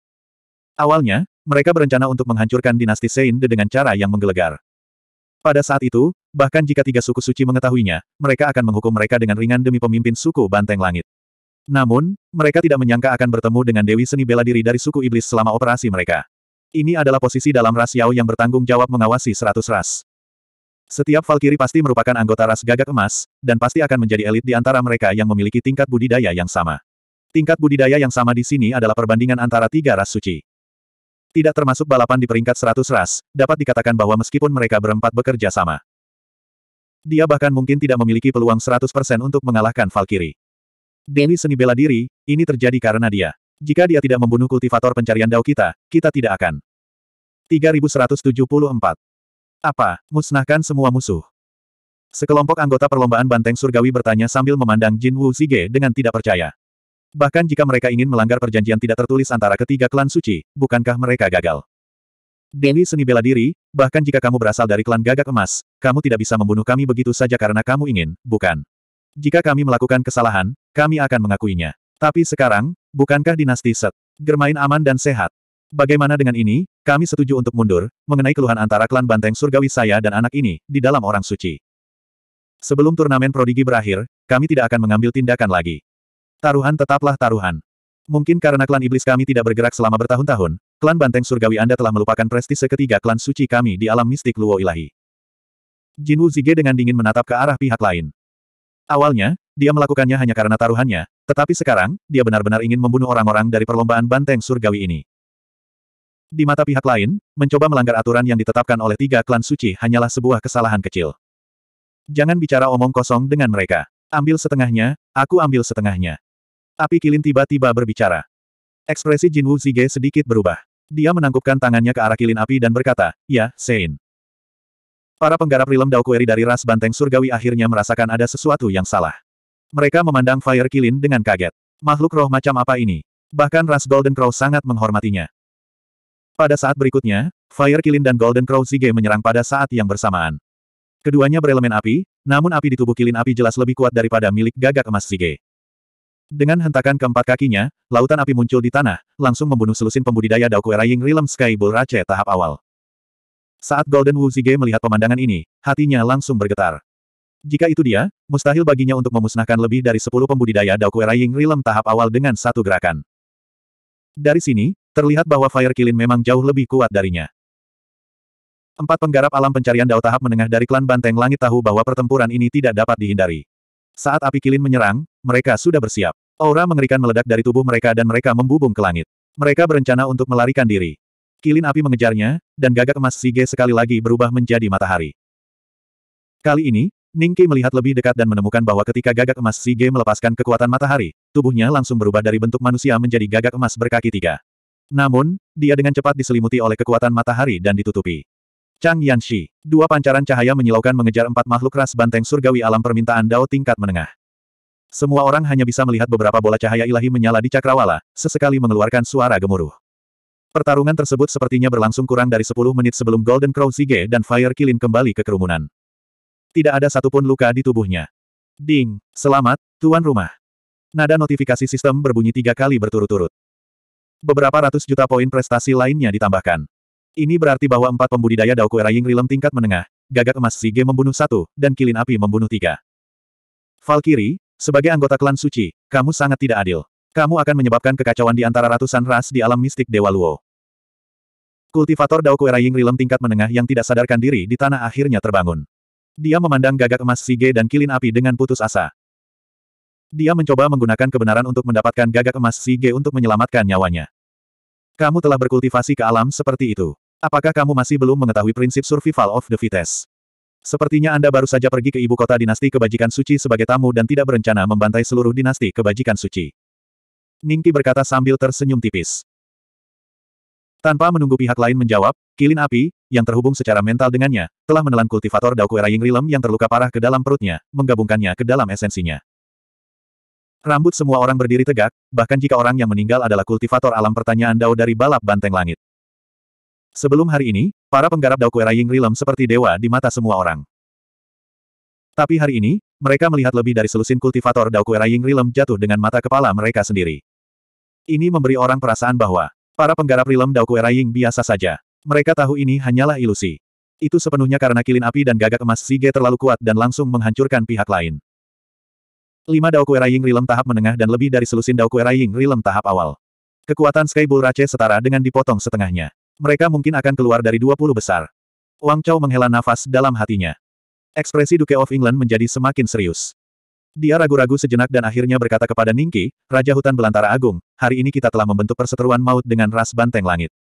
Awalnya, mereka berencana untuk menghancurkan dinasti Sein dengan cara yang menggelegar. Pada saat itu, bahkan jika tiga suku suci mengetahuinya, mereka akan menghukum mereka dengan ringan demi pemimpin suku Banteng Langit. Namun, mereka tidak menyangka akan bertemu dengan Dewi Seni Bela Diri dari suku Iblis selama operasi mereka. Ini adalah posisi dalam ras Yao yang bertanggung jawab mengawasi seratus ras. Setiap Valkyrie pasti merupakan anggota ras gagak emas, dan pasti akan menjadi elit di antara mereka yang memiliki tingkat budidaya yang sama. Tingkat budidaya yang sama di sini adalah perbandingan antara tiga ras suci. Tidak termasuk balapan di peringkat 100 ras, dapat dikatakan bahwa meskipun mereka berempat bekerja sama. Dia bahkan mungkin tidak memiliki peluang 100% untuk mengalahkan Valkyrie. Dewi seni bela diri, ini terjadi karena dia. Jika dia tidak membunuh kultivator pencarian dao kita, kita tidak akan. 3174. Apa, musnahkan semua musuh? Sekelompok anggota perlombaan banteng surgawi bertanya sambil memandang Jin Wu Zige dengan tidak percaya. Bahkan jika mereka ingin melanggar perjanjian tidak tertulis antara ketiga klan suci, bukankah mereka gagal? Dewi seni bela diri, bahkan jika kamu berasal dari klan gagak emas, kamu tidak bisa membunuh kami begitu saja karena kamu ingin, bukan? Jika kami melakukan kesalahan, kami akan mengakuinya. Tapi sekarang, bukankah dinasti Set, Germain aman dan sehat? Bagaimana dengan ini, kami setuju untuk mundur, mengenai keluhan antara klan banteng surgawi saya dan anak ini, di dalam orang suci. Sebelum turnamen prodigi berakhir, kami tidak akan mengambil tindakan lagi. Taruhan tetaplah taruhan. Mungkin karena klan iblis kami tidak bergerak selama bertahun-tahun, klan banteng surgawi Anda telah melupakan prestise ketiga klan suci kami di alam mistik Luo Ilahi. Wu Zige dengan dingin menatap ke arah pihak lain. Awalnya, dia melakukannya hanya karena taruhannya, tetapi sekarang, dia benar-benar ingin membunuh orang-orang dari perlombaan banteng surgawi ini. Di mata pihak lain, mencoba melanggar aturan yang ditetapkan oleh tiga klan suci hanyalah sebuah kesalahan kecil. Jangan bicara omong kosong dengan mereka. Ambil setengahnya, aku ambil setengahnya. Api kilin tiba-tiba berbicara. Ekspresi Jin Wu Zige sedikit berubah. Dia menangkupkan tangannya ke arah kilin api dan berkata, Ya, Sein. Para penggarap rilem Kueri dari ras banteng surgawi akhirnya merasakan ada sesuatu yang salah. Mereka memandang Fire Kilin dengan kaget. Makhluk roh macam apa ini? Bahkan ras Golden Crow sangat menghormatinya. Pada saat berikutnya, Fire Kilin dan Golden Crow Zige menyerang pada saat yang bersamaan. Keduanya berelemen api, namun api di tubuh Kilin api jelas lebih kuat daripada milik gagak emas Zige. Dengan hentakan keempat kakinya, lautan api muncul di tanah, langsung membunuh selusin pembudidaya Daokuera Ying Realm Sky Bull Rache tahap awal. Saat Golden Wu Zige melihat pemandangan ini, hatinya langsung bergetar. Jika itu dia, mustahil baginya untuk memusnahkan lebih dari 10 pembudidaya Daokuera Ying Realm tahap awal dengan satu gerakan. Dari sini, terlihat bahwa Fire Kilin memang jauh lebih kuat darinya. Empat penggarap alam pencarian Dao tahap menengah dari klan Banteng Langit tahu bahwa pertempuran ini tidak dapat dihindari. Saat api kilin menyerang, mereka sudah bersiap. Aura mengerikan meledak dari tubuh mereka dan mereka membubung ke langit. Mereka berencana untuk melarikan diri. Kilin api mengejarnya, dan gagak emas Sige sekali lagi berubah menjadi matahari. Kali ini, Ningki melihat lebih dekat dan menemukan bahwa ketika gagak emas Sige melepaskan kekuatan matahari, tubuhnya langsung berubah dari bentuk manusia menjadi gagak emas berkaki tiga. Namun, dia dengan cepat diselimuti oleh kekuatan matahari dan ditutupi. Chang Yanxi. Dua pancaran cahaya menyilaukan mengejar empat makhluk ras banteng surgawi alam permintaan Dao tingkat menengah. Semua orang hanya bisa melihat beberapa bola cahaya ilahi menyala di cakrawala, sesekali mengeluarkan suara gemuruh. Pertarungan tersebut sepertinya berlangsung kurang dari 10 menit sebelum Golden Crow Zige dan Fire Kilin kembali ke kerumunan. Tidak ada satupun luka di tubuhnya. Ding, selamat, tuan rumah. Nada notifikasi sistem berbunyi tiga kali berturut-turut. Beberapa ratus juta poin prestasi lainnya ditambahkan. Ini berarti bahwa empat pembudidaya Dao Eraying Rilem tingkat menengah, gagak emas Sige membunuh satu, dan kilin api membunuh tiga. Valkiri, sebagai anggota klan suci, kamu sangat tidak adil. Kamu akan menyebabkan kekacauan di antara ratusan ras di alam mistik Dewa Luo. Kultivator Dao Eraying Rilem tingkat menengah yang tidak sadarkan diri di tanah akhirnya terbangun. Dia memandang gagak emas Sige dan kilin api dengan putus asa. Dia mencoba menggunakan kebenaran untuk mendapatkan gagak emas Sige untuk menyelamatkan nyawanya. Kamu telah berkultivasi ke alam seperti itu. Apakah kamu masih belum mengetahui prinsip survival of the fittest? Sepertinya Anda baru saja pergi ke ibu kota dinasti kebajikan suci sebagai tamu dan tidak berencana membantai seluruh dinasti kebajikan suci. Ningki berkata sambil tersenyum tipis. Tanpa menunggu pihak lain menjawab, kilin api, yang terhubung secara mental dengannya, telah menelan kultivator Daoku Ying Rilem yang terluka parah ke dalam perutnya, menggabungkannya ke dalam esensinya. Rambut semua orang berdiri tegak, bahkan jika orang yang meninggal adalah kultivator alam pertanyaan Dao dari balap banteng langit. Sebelum hari ini, para penggarap Dao Kuera Ying Rilem seperti dewa di mata semua orang. Tapi hari ini, mereka melihat lebih dari selusin kultivator Dao Kuera Ying Rilem jatuh dengan mata kepala mereka sendiri. Ini memberi orang perasaan bahwa, para penggarap Rilem Dao Kuera Ying biasa saja. Mereka tahu ini hanyalah ilusi. Itu sepenuhnya karena kilin api dan gagak emas Sige terlalu kuat dan langsung menghancurkan pihak lain. Lima Dao Kuera Ying Rilem tahap menengah dan lebih dari selusin Dao Kuera Ying Rilem tahap awal. Kekuatan Sky Bull Rache setara dengan dipotong setengahnya. Mereka mungkin akan keluar dari 20 besar. Wang Chao menghela nafas dalam hatinya. Ekspresi Duke of England menjadi semakin serius. Dia ragu-ragu sejenak dan akhirnya berkata kepada Ningki, Raja Hutan Belantara Agung, hari ini kita telah membentuk perseteruan maut dengan ras banteng langit.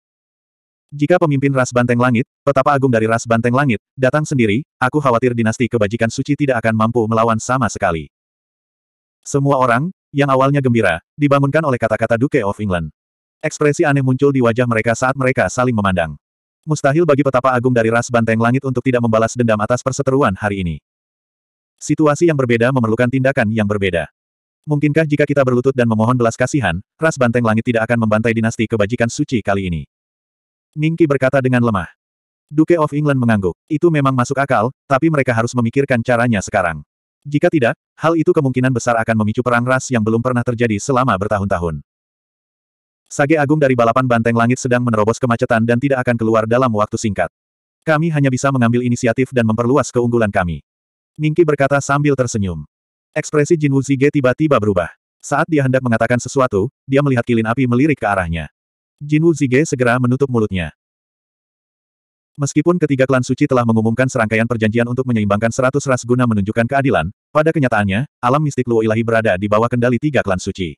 Jika pemimpin ras banteng langit, petapa agung dari ras banteng langit, datang sendiri, aku khawatir dinasti kebajikan suci tidak akan mampu melawan sama sekali. Semua orang, yang awalnya gembira, dibangunkan oleh kata-kata Duke of England. Ekspresi aneh muncul di wajah mereka saat mereka saling memandang. Mustahil bagi petapa agung dari ras banteng langit untuk tidak membalas dendam atas perseteruan hari ini. Situasi yang berbeda memerlukan tindakan yang berbeda. Mungkinkah jika kita berlutut dan memohon belas kasihan, ras banteng langit tidak akan membantai dinasti kebajikan suci kali ini? Ningki berkata dengan lemah. Duke of England mengangguk. Itu memang masuk akal, tapi mereka harus memikirkan caranya sekarang. Jika tidak, hal itu kemungkinan besar akan memicu perang ras yang belum pernah terjadi selama bertahun-tahun. Sage Agung dari balapan banteng langit sedang menerobos kemacetan dan tidak akan keluar dalam waktu singkat. Kami hanya bisa mengambil inisiatif dan memperluas keunggulan kami. Ningki berkata sambil tersenyum. Ekspresi Jin Wuzige tiba-tiba berubah. Saat dia hendak mengatakan sesuatu, dia melihat kilin api melirik ke arahnya. Jin Wuzige segera menutup mulutnya. Meskipun ketiga klan suci telah mengumumkan serangkaian perjanjian untuk menyeimbangkan seratus ras guna menunjukkan keadilan, pada kenyataannya, alam mistik Luo Ilahi berada di bawah kendali tiga klan suci.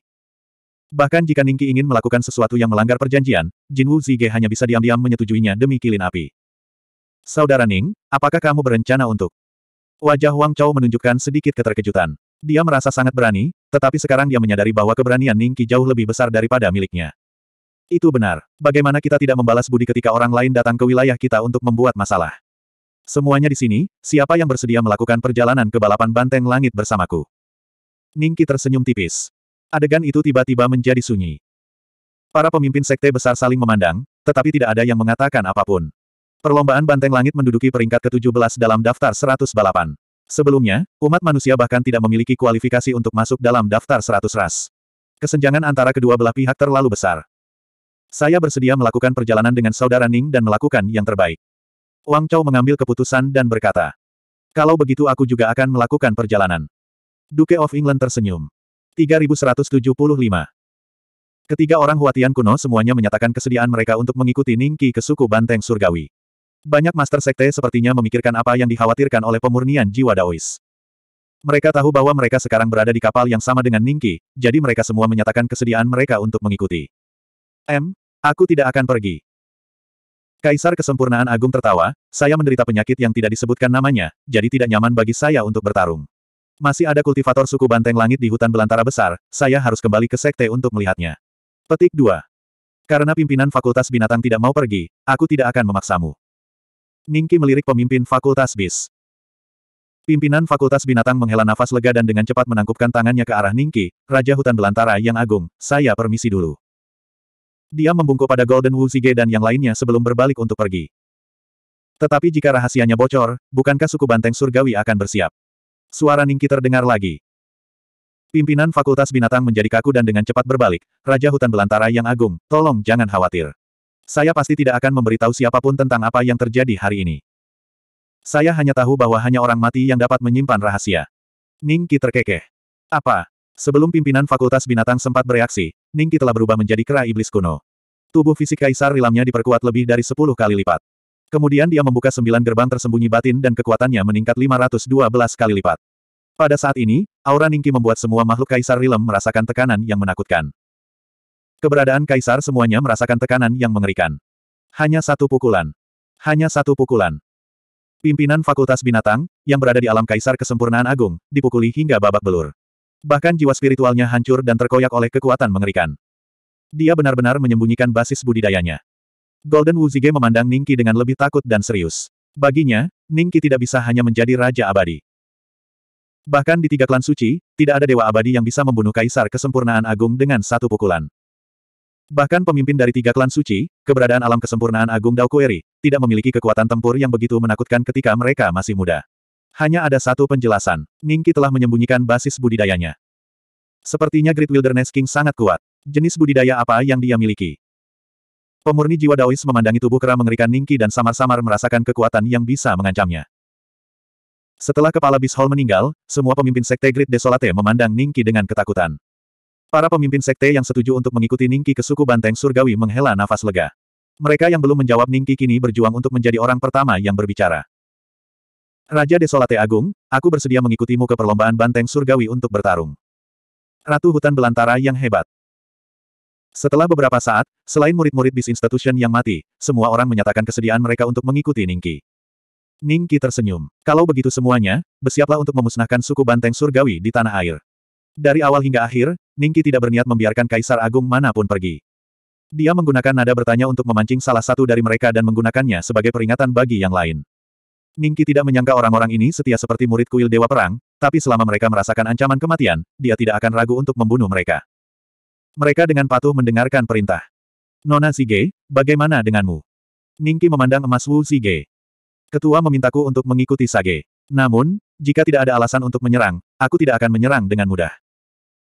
Bahkan jika Ningki ingin melakukan sesuatu yang melanggar perjanjian, Jin Wu Zige hanya bisa diam-diam menyetujuinya demi kilin api. Saudara Ning, apakah kamu berencana untuk? Wajah Wang Chao menunjukkan sedikit keterkejutan. Dia merasa sangat berani, tetapi sekarang dia menyadari bahwa keberanian Ningki jauh lebih besar daripada miliknya. Itu benar. Bagaimana kita tidak membalas budi ketika orang lain datang ke wilayah kita untuk membuat masalah? Semuanya di sini, siapa yang bersedia melakukan perjalanan ke balapan banteng langit bersamaku? Ningki tersenyum tipis. Adegan itu tiba-tiba menjadi sunyi. Para pemimpin sekte besar saling memandang, tetapi tidak ada yang mengatakan apapun. Perlombaan banteng langit menduduki peringkat ke-17 dalam daftar 100 balapan. Sebelumnya, umat manusia bahkan tidak memiliki kualifikasi untuk masuk dalam daftar 100 ras. Kesenjangan antara kedua belah pihak terlalu besar. Saya bersedia melakukan perjalanan dengan saudara Ning dan melakukan yang terbaik. Wang Chao mengambil keputusan dan berkata, kalau begitu aku juga akan melakukan perjalanan. Duke of England tersenyum. 3175. Ketiga orang Huatian kuno semuanya menyatakan kesediaan mereka untuk mengikuti Ningki ke suku Banteng Surgawi. Banyak master sekte sepertinya memikirkan apa yang dikhawatirkan oleh pemurnian jiwa Daois. Mereka tahu bahwa mereka sekarang berada di kapal yang sama dengan Ningki, jadi mereka semua menyatakan kesediaan mereka untuk mengikuti. M, aku tidak akan pergi. Kaisar Kesempurnaan Agung tertawa, saya menderita penyakit yang tidak disebutkan namanya, jadi tidak nyaman bagi saya untuk bertarung. Masih ada kultivator suku banteng langit di hutan belantara besar, saya harus kembali ke sekte untuk melihatnya. Petik 2. Karena pimpinan Fakultas Binatang tidak mau pergi, aku tidak akan memaksamu. Ningki melirik pemimpin Fakultas Bis. Pimpinan Fakultas Binatang menghela nafas lega dan dengan cepat menangkupkan tangannya ke arah Ningki, Raja Hutan Belantara yang agung, saya permisi dulu. Dia membungkuk pada Golden Wu Zige dan yang lainnya sebelum berbalik untuk pergi. Tetapi jika rahasianya bocor, bukankah suku banteng surgawi akan bersiap? Suara Ningki terdengar lagi. Pimpinan Fakultas Binatang menjadi kaku dan dengan cepat berbalik. Raja Hutan Belantara yang agung, tolong jangan khawatir. Saya pasti tidak akan memberitahu siapapun tentang apa yang terjadi hari ini. Saya hanya tahu bahwa hanya orang mati yang dapat menyimpan rahasia. Ningki terkekeh. Apa? Sebelum pimpinan Fakultas Binatang sempat bereaksi, Ningki telah berubah menjadi kera iblis kuno. Tubuh fisik Kaisar Rilamnya diperkuat lebih dari sepuluh kali lipat. Kemudian dia membuka sembilan gerbang tersembunyi batin dan kekuatannya meningkat 512 kali lipat. Pada saat ini, aura Ningki membuat semua makhluk Kaisar Rilem merasakan tekanan yang menakutkan. Keberadaan Kaisar semuanya merasakan tekanan yang mengerikan. Hanya satu pukulan. Hanya satu pukulan. Pimpinan Fakultas Binatang, yang berada di alam Kaisar Kesempurnaan Agung, dipukuli hingga babak belur. Bahkan jiwa spiritualnya hancur dan terkoyak oleh kekuatan mengerikan. Dia benar-benar menyembunyikan basis budidayanya. Golden Wuzige memandang Ningki dengan lebih takut dan serius. Baginya, Ningki tidak bisa hanya menjadi Raja Abadi. Bahkan di tiga klan suci, tidak ada dewa abadi yang bisa membunuh kaisar kesempurnaan agung dengan satu pukulan. Bahkan pemimpin dari tiga klan suci, keberadaan alam kesempurnaan agung Daokueri, tidak memiliki kekuatan tempur yang begitu menakutkan ketika mereka masih muda. Hanya ada satu penjelasan, Ningki telah menyembunyikan basis budidayanya. Sepertinya Great Wilderness King sangat kuat. Jenis budidaya apa yang dia miliki? Pemurni jiwa Daois memandangi tubuh kera mengerikan Ningki dan samar-samar merasakan kekuatan yang bisa mengancamnya. Setelah kepala Bis Hall meninggal, semua pemimpin sekte Grid Desolate memandang Ningki dengan ketakutan. Para pemimpin sekte yang setuju untuk mengikuti Ningki ke suku Banteng Surgawi menghela nafas lega. Mereka yang belum menjawab Ningki kini berjuang untuk menjadi orang pertama yang berbicara. Raja Desolate Agung, aku bersedia mengikutimu ke perlombaan Banteng Surgawi untuk bertarung. Ratu Hutan Belantara yang hebat. Setelah beberapa saat, selain murid-murid bis institution yang mati, semua orang menyatakan kesediaan mereka untuk mengikuti Ningki. Ningki tersenyum. Kalau begitu semuanya, bersiaplah untuk memusnahkan suku banteng surgawi di tanah air. Dari awal hingga akhir, Ningki tidak berniat membiarkan Kaisar Agung manapun pergi. Dia menggunakan nada bertanya untuk memancing salah satu dari mereka dan menggunakannya sebagai peringatan bagi yang lain. Ningki tidak menyangka orang-orang ini setia seperti murid kuil Dewa Perang, tapi selama mereka merasakan ancaman kematian, dia tidak akan ragu untuk membunuh mereka. Mereka dengan patuh mendengarkan perintah. Nona Sige, bagaimana denganmu? Ningki memandang emas Wu Sige. Ketua memintaku untuk mengikuti Sage. Namun, jika tidak ada alasan untuk menyerang, aku tidak akan menyerang dengan mudah.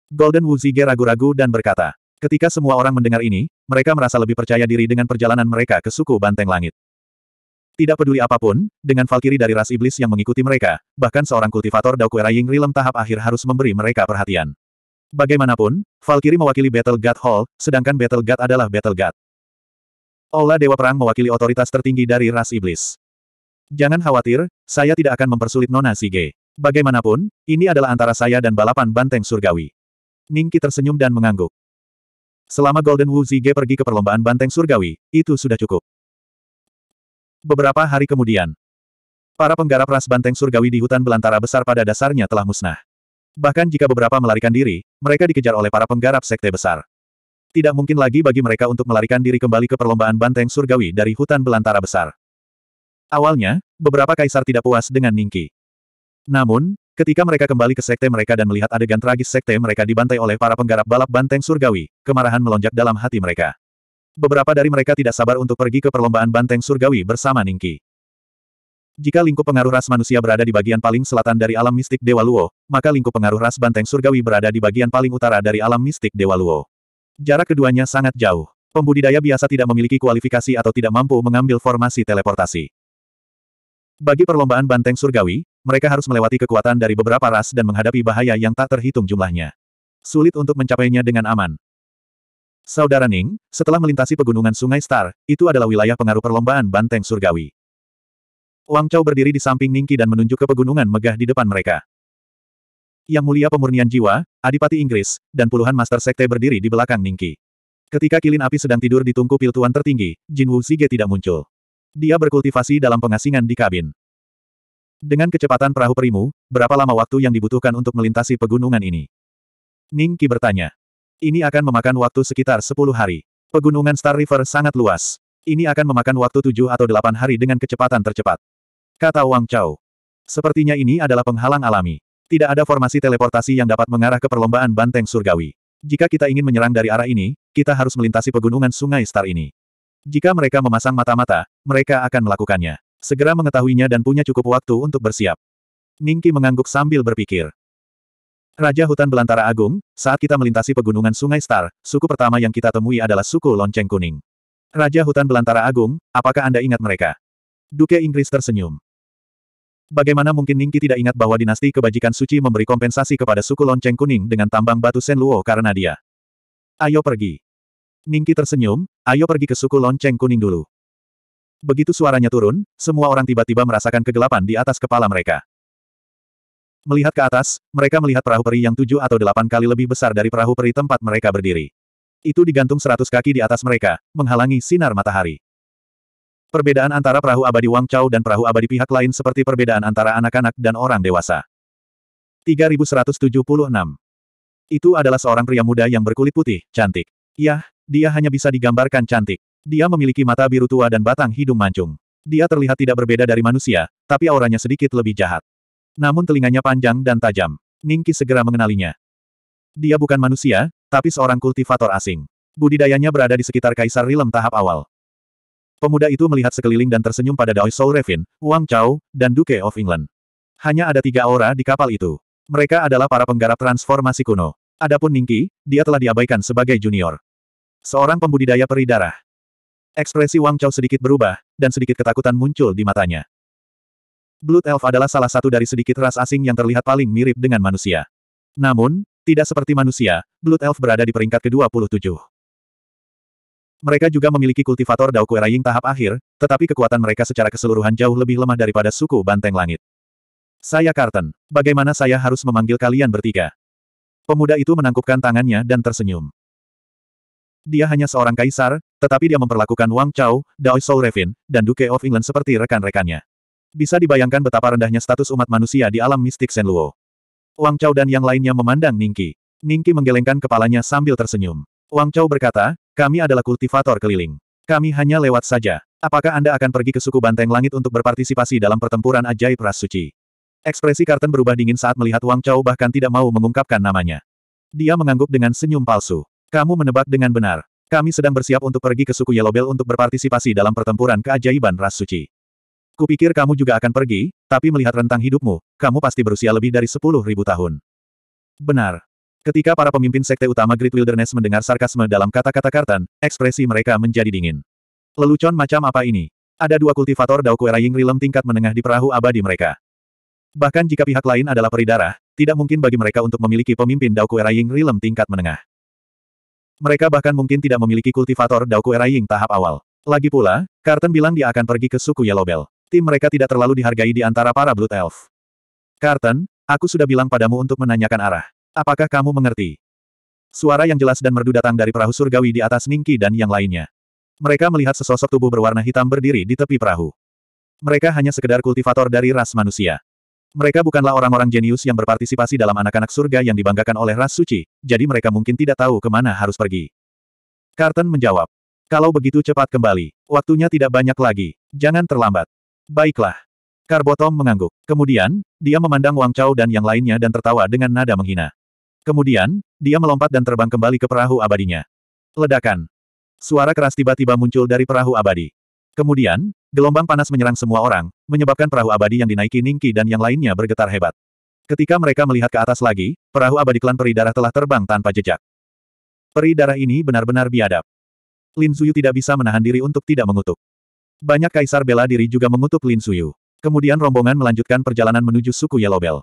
Golden Wu Sige ragu-ragu dan berkata, ketika semua orang mendengar ini, mereka merasa lebih percaya diri dengan perjalanan mereka ke suku Banteng Langit. Tidak peduli apapun, dengan Valkyrie dari ras iblis yang mengikuti mereka, bahkan seorang kultivator Daokue Ying Rilem tahap akhir harus memberi mereka perhatian. Bagaimanapun, Valkyrie mewakili Battle God Hall, sedangkan Battle God adalah Battle God. Ola Dewa Perang mewakili otoritas tertinggi dari ras iblis. Jangan khawatir, saya tidak akan mempersulit Nona Sige. Bagaimanapun, ini adalah antara saya dan balapan banteng surgawi. Ningki tersenyum dan mengangguk. Selama Golden Wu Zige pergi ke perlombaan banteng surgawi, itu sudah cukup. Beberapa hari kemudian, para penggarap ras banteng surgawi di hutan belantara besar pada dasarnya telah musnah. Bahkan jika beberapa melarikan diri, mereka dikejar oleh para penggarap sekte besar. Tidak mungkin lagi bagi mereka untuk melarikan diri kembali ke perlombaan banteng surgawi dari hutan belantara besar. Awalnya, beberapa kaisar tidak puas dengan Ningki. Namun, ketika mereka kembali ke sekte mereka dan melihat adegan tragis sekte mereka dibantai oleh para penggarap balap banteng surgawi, kemarahan melonjak dalam hati mereka. Beberapa dari mereka tidak sabar untuk pergi ke perlombaan banteng surgawi bersama Ningki. Jika lingkup pengaruh ras manusia berada di bagian paling selatan dari alam mistik Dewa Luo, maka lingkup pengaruh ras banteng surgawi berada di bagian paling utara dari alam mistik Dewa Luo. Jarak keduanya sangat jauh. Pembudidaya biasa tidak memiliki kualifikasi atau tidak mampu mengambil formasi teleportasi. Bagi perlombaan banteng surgawi, mereka harus melewati kekuatan dari beberapa ras dan menghadapi bahaya yang tak terhitung jumlahnya. Sulit untuk mencapainya dengan aman. Saudara Ning, setelah melintasi pegunungan Sungai Star, itu adalah wilayah pengaruh perlombaan banteng surgawi. Wang Chao berdiri di samping Ningki dan menunjuk ke pegunungan megah di depan mereka. Yang Mulia Pemurnian Jiwa, Adipati Inggris, dan puluhan Master Sekte berdiri di belakang Ningki. Ketika kilin api sedang tidur di tungku piltuan tertinggi, Jin Wu Zige tidak muncul. Dia berkultivasi dalam pengasingan di kabin. Dengan kecepatan perahu perimu, berapa lama waktu yang dibutuhkan untuk melintasi pegunungan ini? Ningki bertanya. Ini akan memakan waktu sekitar 10 hari. Pegunungan Star River sangat luas. Ini akan memakan waktu 7 atau 8 hari dengan kecepatan tercepat. Kata Wang Chao. Sepertinya ini adalah penghalang alami. Tidak ada formasi teleportasi yang dapat mengarah ke perlombaan banteng surgawi. Jika kita ingin menyerang dari arah ini, kita harus melintasi pegunungan sungai star ini. Jika mereka memasang mata-mata, mereka akan melakukannya. Segera mengetahuinya dan punya cukup waktu untuk bersiap. Ningki mengangguk sambil berpikir. Raja Hutan Belantara Agung, saat kita melintasi pegunungan Sungai Star, suku pertama yang kita temui adalah suku Lonceng Kuning. Raja Hutan Belantara Agung, apakah Anda ingat mereka? Duke Inggris tersenyum. Bagaimana mungkin Ningki tidak ingat bahwa dinasti kebajikan suci memberi kompensasi kepada suku lonceng kuning dengan tambang batu Sen Luo karena dia. Ayo pergi. Ningki tersenyum, ayo pergi ke suku lonceng kuning dulu. Begitu suaranya turun, semua orang tiba-tiba merasakan kegelapan di atas kepala mereka. Melihat ke atas, mereka melihat perahu peri yang tujuh atau delapan kali lebih besar dari perahu peri tempat mereka berdiri. Itu digantung seratus kaki di atas mereka, menghalangi sinar matahari. Perbedaan antara perahu abadi Wang Chao dan perahu abadi pihak lain seperti perbedaan antara anak-anak dan orang dewasa. 3176. Itu adalah seorang pria muda yang berkulit putih, cantik. Yah, dia hanya bisa digambarkan cantik. Dia memiliki mata biru tua dan batang hidung mancung. Dia terlihat tidak berbeda dari manusia, tapi auranya sedikit lebih jahat. Namun telinganya panjang dan tajam. Ningki segera mengenalinya. Dia bukan manusia, tapi seorang kultivator asing. Budidayanya berada di sekitar Kaisar Rilem tahap awal. Pemuda itu melihat sekeliling dan tersenyum pada Dao Soul Revin, Wang Chao, dan Duke of England. Hanya ada tiga aura di kapal itu. Mereka adalah para penggarap transformasi kuno. Adapun Ningki, dia telah diabaikan sebagai junior. Seorang pembudidaya peri darah. Ekspresi Wang Chao sedikit berubah, dan sedikit ketakutan muncul di matanya. Blood Elf adalah salah satu dari sedikit ras asing yang terlihat paling mirip dengan manusia. Namun, tidak seperti manusia, Blood Elf berada di peringkat ke-27. Mereka juga memiliki kultivator Dao Kue tahap akhir, tetapi kekuatan mereka secara keseluruhan jauh lebih lemah daripada suku Banteng Langit. Saya Carton. Bagaimana saya harus memanggil kalian bertiga? Pemuda itu menangkupkan tangannya dan tersenyum. Dia hanya seorang kaisar, tetapi dia memperlakukan Wang Chao, Dao Soul Revin, dan Duke of England seperti rekan-rekannya. Bisa dibayangkan betapa rendahnya status umat manusia di alam mistik Senluo. Wang Chao dan yang lainnya memandang Ningki. Ningki menggelengkan kepalanya sambil tersenyum. Wang Chao berkata, kami adalah kultivator keliling. Kami hanya lewat saja. Apakah Anda akan pergi ke suku Banteng Langit untuk berpartisipasi dalam pertempuran ajaib ras suci? Ekspresi Karten berubah dingin saat melihat Wang Chao bahkan tidak mau mengungkapkan namanya. Dia mengangguk dengan senyum palsu. Kamu menebak dengan benar. Kami sedang bersiap untuk pergi ke suku Yellow Bell untuk berpartisipasi dalam pertempuran keajaiban ras suci. Kupikir kamu juga akan pergi, tapi melihat rentang hidupmu, kamu pasti berusia lebih dari sepuluh ribu tahun. Benar. Ketika para pemimpin sekte utama Great Wilderness mendengar sarkasme dalam kata-kata Kartan, ekspresi mereka menjadi dingin. Lelucon macam apa ini? Ada dua kultivator Dao Kuera Ying Rilem tingkat menengah di perahu abadi mereka. Bahkan jika pihak lain adalah darah, tidak mungkin bagi mereka untuk memiliki pemimpin Dao Kuera Ying Rilem tingkat menengah. Mereka bahkan mungkin tidak memiliki kultivator Dao Kuera Ying tahap awal. Lagi pula, Karten bilang dia akan pergi ke suku Yellow Bell. Tim mereka tidak terlalu dihargai di antara para Blood Elf. Karten, aku sudah bilang padamu untuk menanyakan arah. Apakah kamu mengerti? Suara yang jelas dan merdu datang dari perahu surgawi di atas Ningki dan yang lainnya. Mereka melihat sesosok tubuh berwarna hitam berdiri di tepi perahu. Mereka hanya sekedar kultivator dari ras manusia. Mereka bukanlah orang-orang jenius yang berpartisipasi dalam anak-anak surga yang dibanggakan oleh ras suci, jadi mereka mungkin tidak tahu kemana harus pergi. Carton menjawab, kalau begitu cepat kembali, waktunya tidak banyak lagi, jangan terlambat. Baiklah. Karbotom mengangguk. Kemudian, dia memandang Wang Chao dan yang lainnya dan tertawa dengan nada menghina. Kemudian, dia melompat dan terbang kembali ke perahu abadinya. Ledakan. Suara keras tiba-tiba muncul dari perahu abadi. Kemudian, gelombang panas menyerang semua orang, menyebabkan perahu abadi yang dinaiki Ningki dan yang lainnya bergetar hebat. Ketika mereka melihat ke atas lagi, perahu abadi klan peri darah telah terbang tanpa jejak. Peri darah ini benar-benar biadab. Lin Suyu tidak bisa menahan diri untuk tidak mengutuk. Banyak kaisar bela diri juga mengutuk Lin Suyu. Kemudian rombongan melanjutkan perjalanan menuju suku Yellow Bell.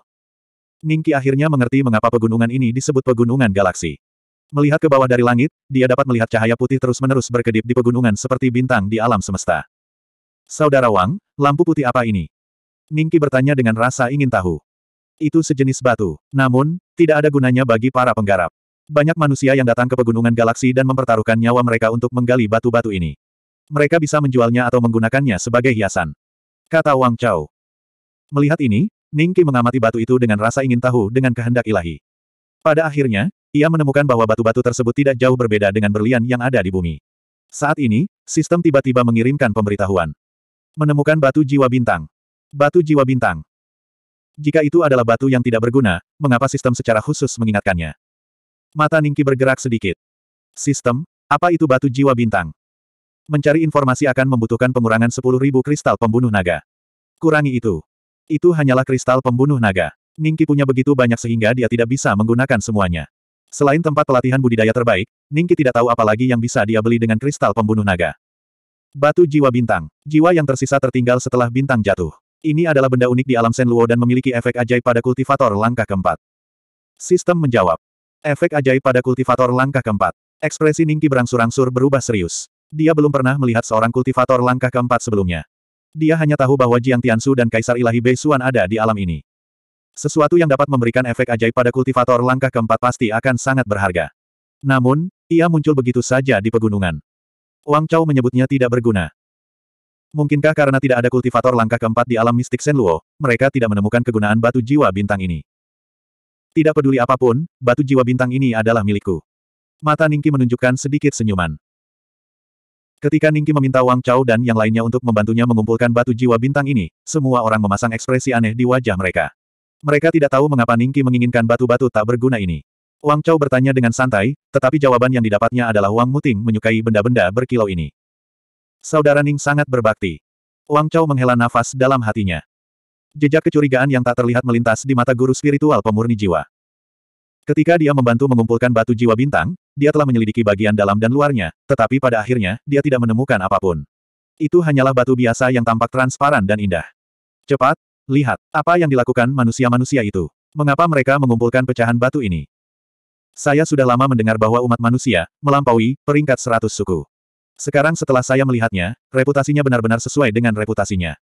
Ningki akhirnya mengerti mengapa pegunungan ini disebut pegunungan galaksi. Melihat ke bawah dari langit, dia dapat melihat cahaya putih terus-menerus berkedip di pegunungan seperti bintang di alam semesta. Saudara Wang, lampu putih apa ini? Ningki bertanya dengan rasa ingin tahu. Itu sejenis batu. Namun, tidak ada gunanya bagi para penggarap. Banyak manusia yang datang ke pegunungan galaksi dan mempertaruhkan nyawa mereka untuk menggali batu-batu ini. Mereka bisa menjualnya atau menggunakannya sebagai hiasan. Kata Wang Chao. Melihat ini, Ningki mengamati batu itu dengan rasa ingin tahu dengan kehendak ilahi. Pada akhirnya, ia menemukan bahwa batu-batu tersebut tidak jauh berbeda dengan berlian yang ada di bumi. Saat ini, sistem tiba-tiba mengirimkan pemberitahuan. Menemukan batu jiwa bintang. Batu jiwa bintang. Jika itu adalah batu yang tidak berguna, mengapa sistem secara khusus mengingatkannya? Mata Ningki bergerak sedikit. Sistem, apa itu batu jiwa bintang? Mencari informasi akan membutuhkan pengurangan 10.000 kristal pembunuh naga. Kurangi itu. Itu hanyalah kristal pembunuh naga. Ningki punya begitu banyak sehingga dia tidak bisa menggunakan semuanya. Selain tempat pelatihan budidaya terbaik, Ningki tidak tahu apa lagi yang bisa dia beli dengan kristal pembunuh naga. Batu jiwa bintang. Jiwa yang tersisa tertinggal setelah bintang jatuh. Ini adalah benda unik di alam Senluo dan memiliki efek ajaib pada kultivator langkah keempat. Sistem menjawab. Efek ajaib pada kultivator langkah keempat. Ekspresi Ningki berangsur-angsur berubah serius. Dia belum pernah melihat seorang kultivator langkah keempat sebelumnya. Dia hanya tahu bahwa Jiang Tiansu dan Kaisar Ilahi Bei Xuan ada di alam ini. Sesuatu yang dapat memberikan efek ajaib pada kultivator langkah keempat pasti akan sangat berharga. Namun, ia muncul begitu saja di pegunungan. Wang Chao menyebutnya tidak berguna. Mungkinkah karena tidak ada kultivator langkah keempat di alam mistik Senluo, mereka tidak menemukan kegunaan batu jiwa bintang ini. Tidak peduli apapun, batu jiwa bintang ini adalah milikku. Mata Ningki menunjukkan sedikit senyuman. Ketika Ningki meminta Wang Chao dan yang lainnya untuk membantunya mengumpulkan batu jiwa bintang ini, semua orang memasang ekspresi aneh di wajah mereka. Mereka tidak tahu mengapa Ningki menginginkan batu-batu tak berguna ini. Wang Chao bertanya dengan santai, tetapi jawaban yang didapatnya adalah Wang Muting menyukai benda-benda berkilau ini. Saudara Ning sangat berbakti. Wang Chao menghela nafas dalam hatinya. Jejak kecurigaan yang tak terlihat melintas di mata guru spiritual pemurni jiwa. Ketika dia membantu mengumpulkan batu jiwa bintang, dia telah menyelidiki bagian dalam dan luarnya, tetapi pada akhirnya, dia tidak menemukan apapun. Itu hanyalah batu biasa yang tampak transparan dan indah. Cepat, lihat, apa yang dilakukan manusia-manusia itu. Mengapa mereka mengumpulkan pecahan batu ini? Saya sudah lama mendengar bahwa umat manusia, melampaui, peringkat seratus suku. Sekarang setelah saya melihatnya, reputasinya benar-benar sesuai dengan reputasinya.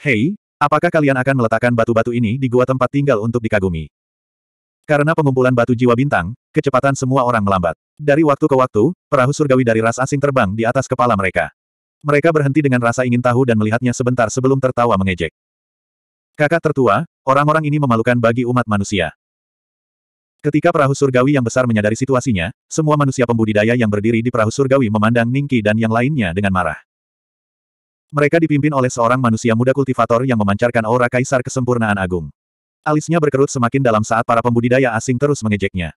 Hei, apakah kalian akan meletakkan batu-batu ini di gua tempat tinggal untuk dikagumi? Karena pengumpulan batu jiwa bintang, kecepatan semua orang melambat. Dari waktu ke waktu, perahu surgawi dari ras asing terbang di atas kepala mereka. Mereka berhenti dengan rasa ingin tahu dan melihatnya sebentar sebelum tertawa mengejek. Kakak tertua, orang-orang ini memalukan bagi umat manusia. Ketika perahu surgawi yang besar menyadari situasinya, semua manusia pembudidaya yang berdiri di perahu surgawi memandang Ningki dan yang lainnya dengan marah. Mereka dipimpin oleh seorang manusia muda kultivator yang memancarkan aura kaisar kesempurnaan agung. Alisnya berkerut semakin dalam saat para pembudidaya asing terus mengejeknya.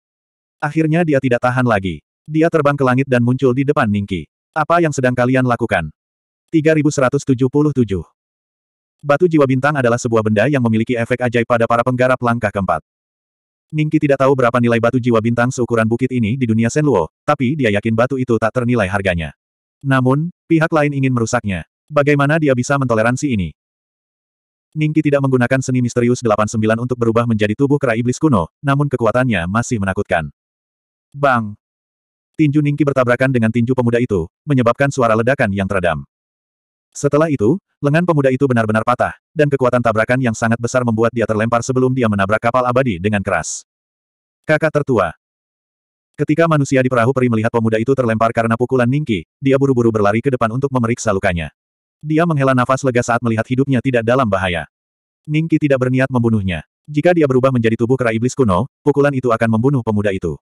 Akhirnya dia tidak tahan lagi. Dia terbang ke langit dan muncul di depan Ningki. Apa yang sedang kalian lakukan? 3177 Batu jiwa bintang adalah sebuah benda yang memiliki efek ajaib pada para penggarap langkah keempat. Ningki tidak tahu berapa nilai batu jiwa bintang seukuran bukit ini di dunia Senluo, tapi dia yakin batu itu tak ternilai harganya. Namun, pihak lain ingin merusaknya. Bagaimana dia bisa mentoleransi ini? Ningki tidak menggunakan seni misterius 89 untuk berubah menjadi tubuh kera iblis kuno, namun kekuatannya masih menakutkan. Bang! Tinju Ningki bertabrakan dengan tinju pemuda itu, menyebabkan suara ledakan yang teredam. Setelah itu, lengan pemuda itu benar-benar patah, dan kekuatan tabrakan yang sangat besar membuat dia terlempar sebelum dia menabrak kapal abadi dengan keras. Kakak tertua, Ketika manusia di perahu peri melihat pemuda itu terlempar karena pukulan Ningki, dia buru-buru berlari ke depan untuk memeriksa lukanya. Dia menghela nafas lega saat melihat hidupnya tidak dalam bahaya. Ningki tidak berniat membunuhnya. Jika dia berubah menjadi tubuh kera iblis kuno, pukulan itu akan membunuh pemuda itu.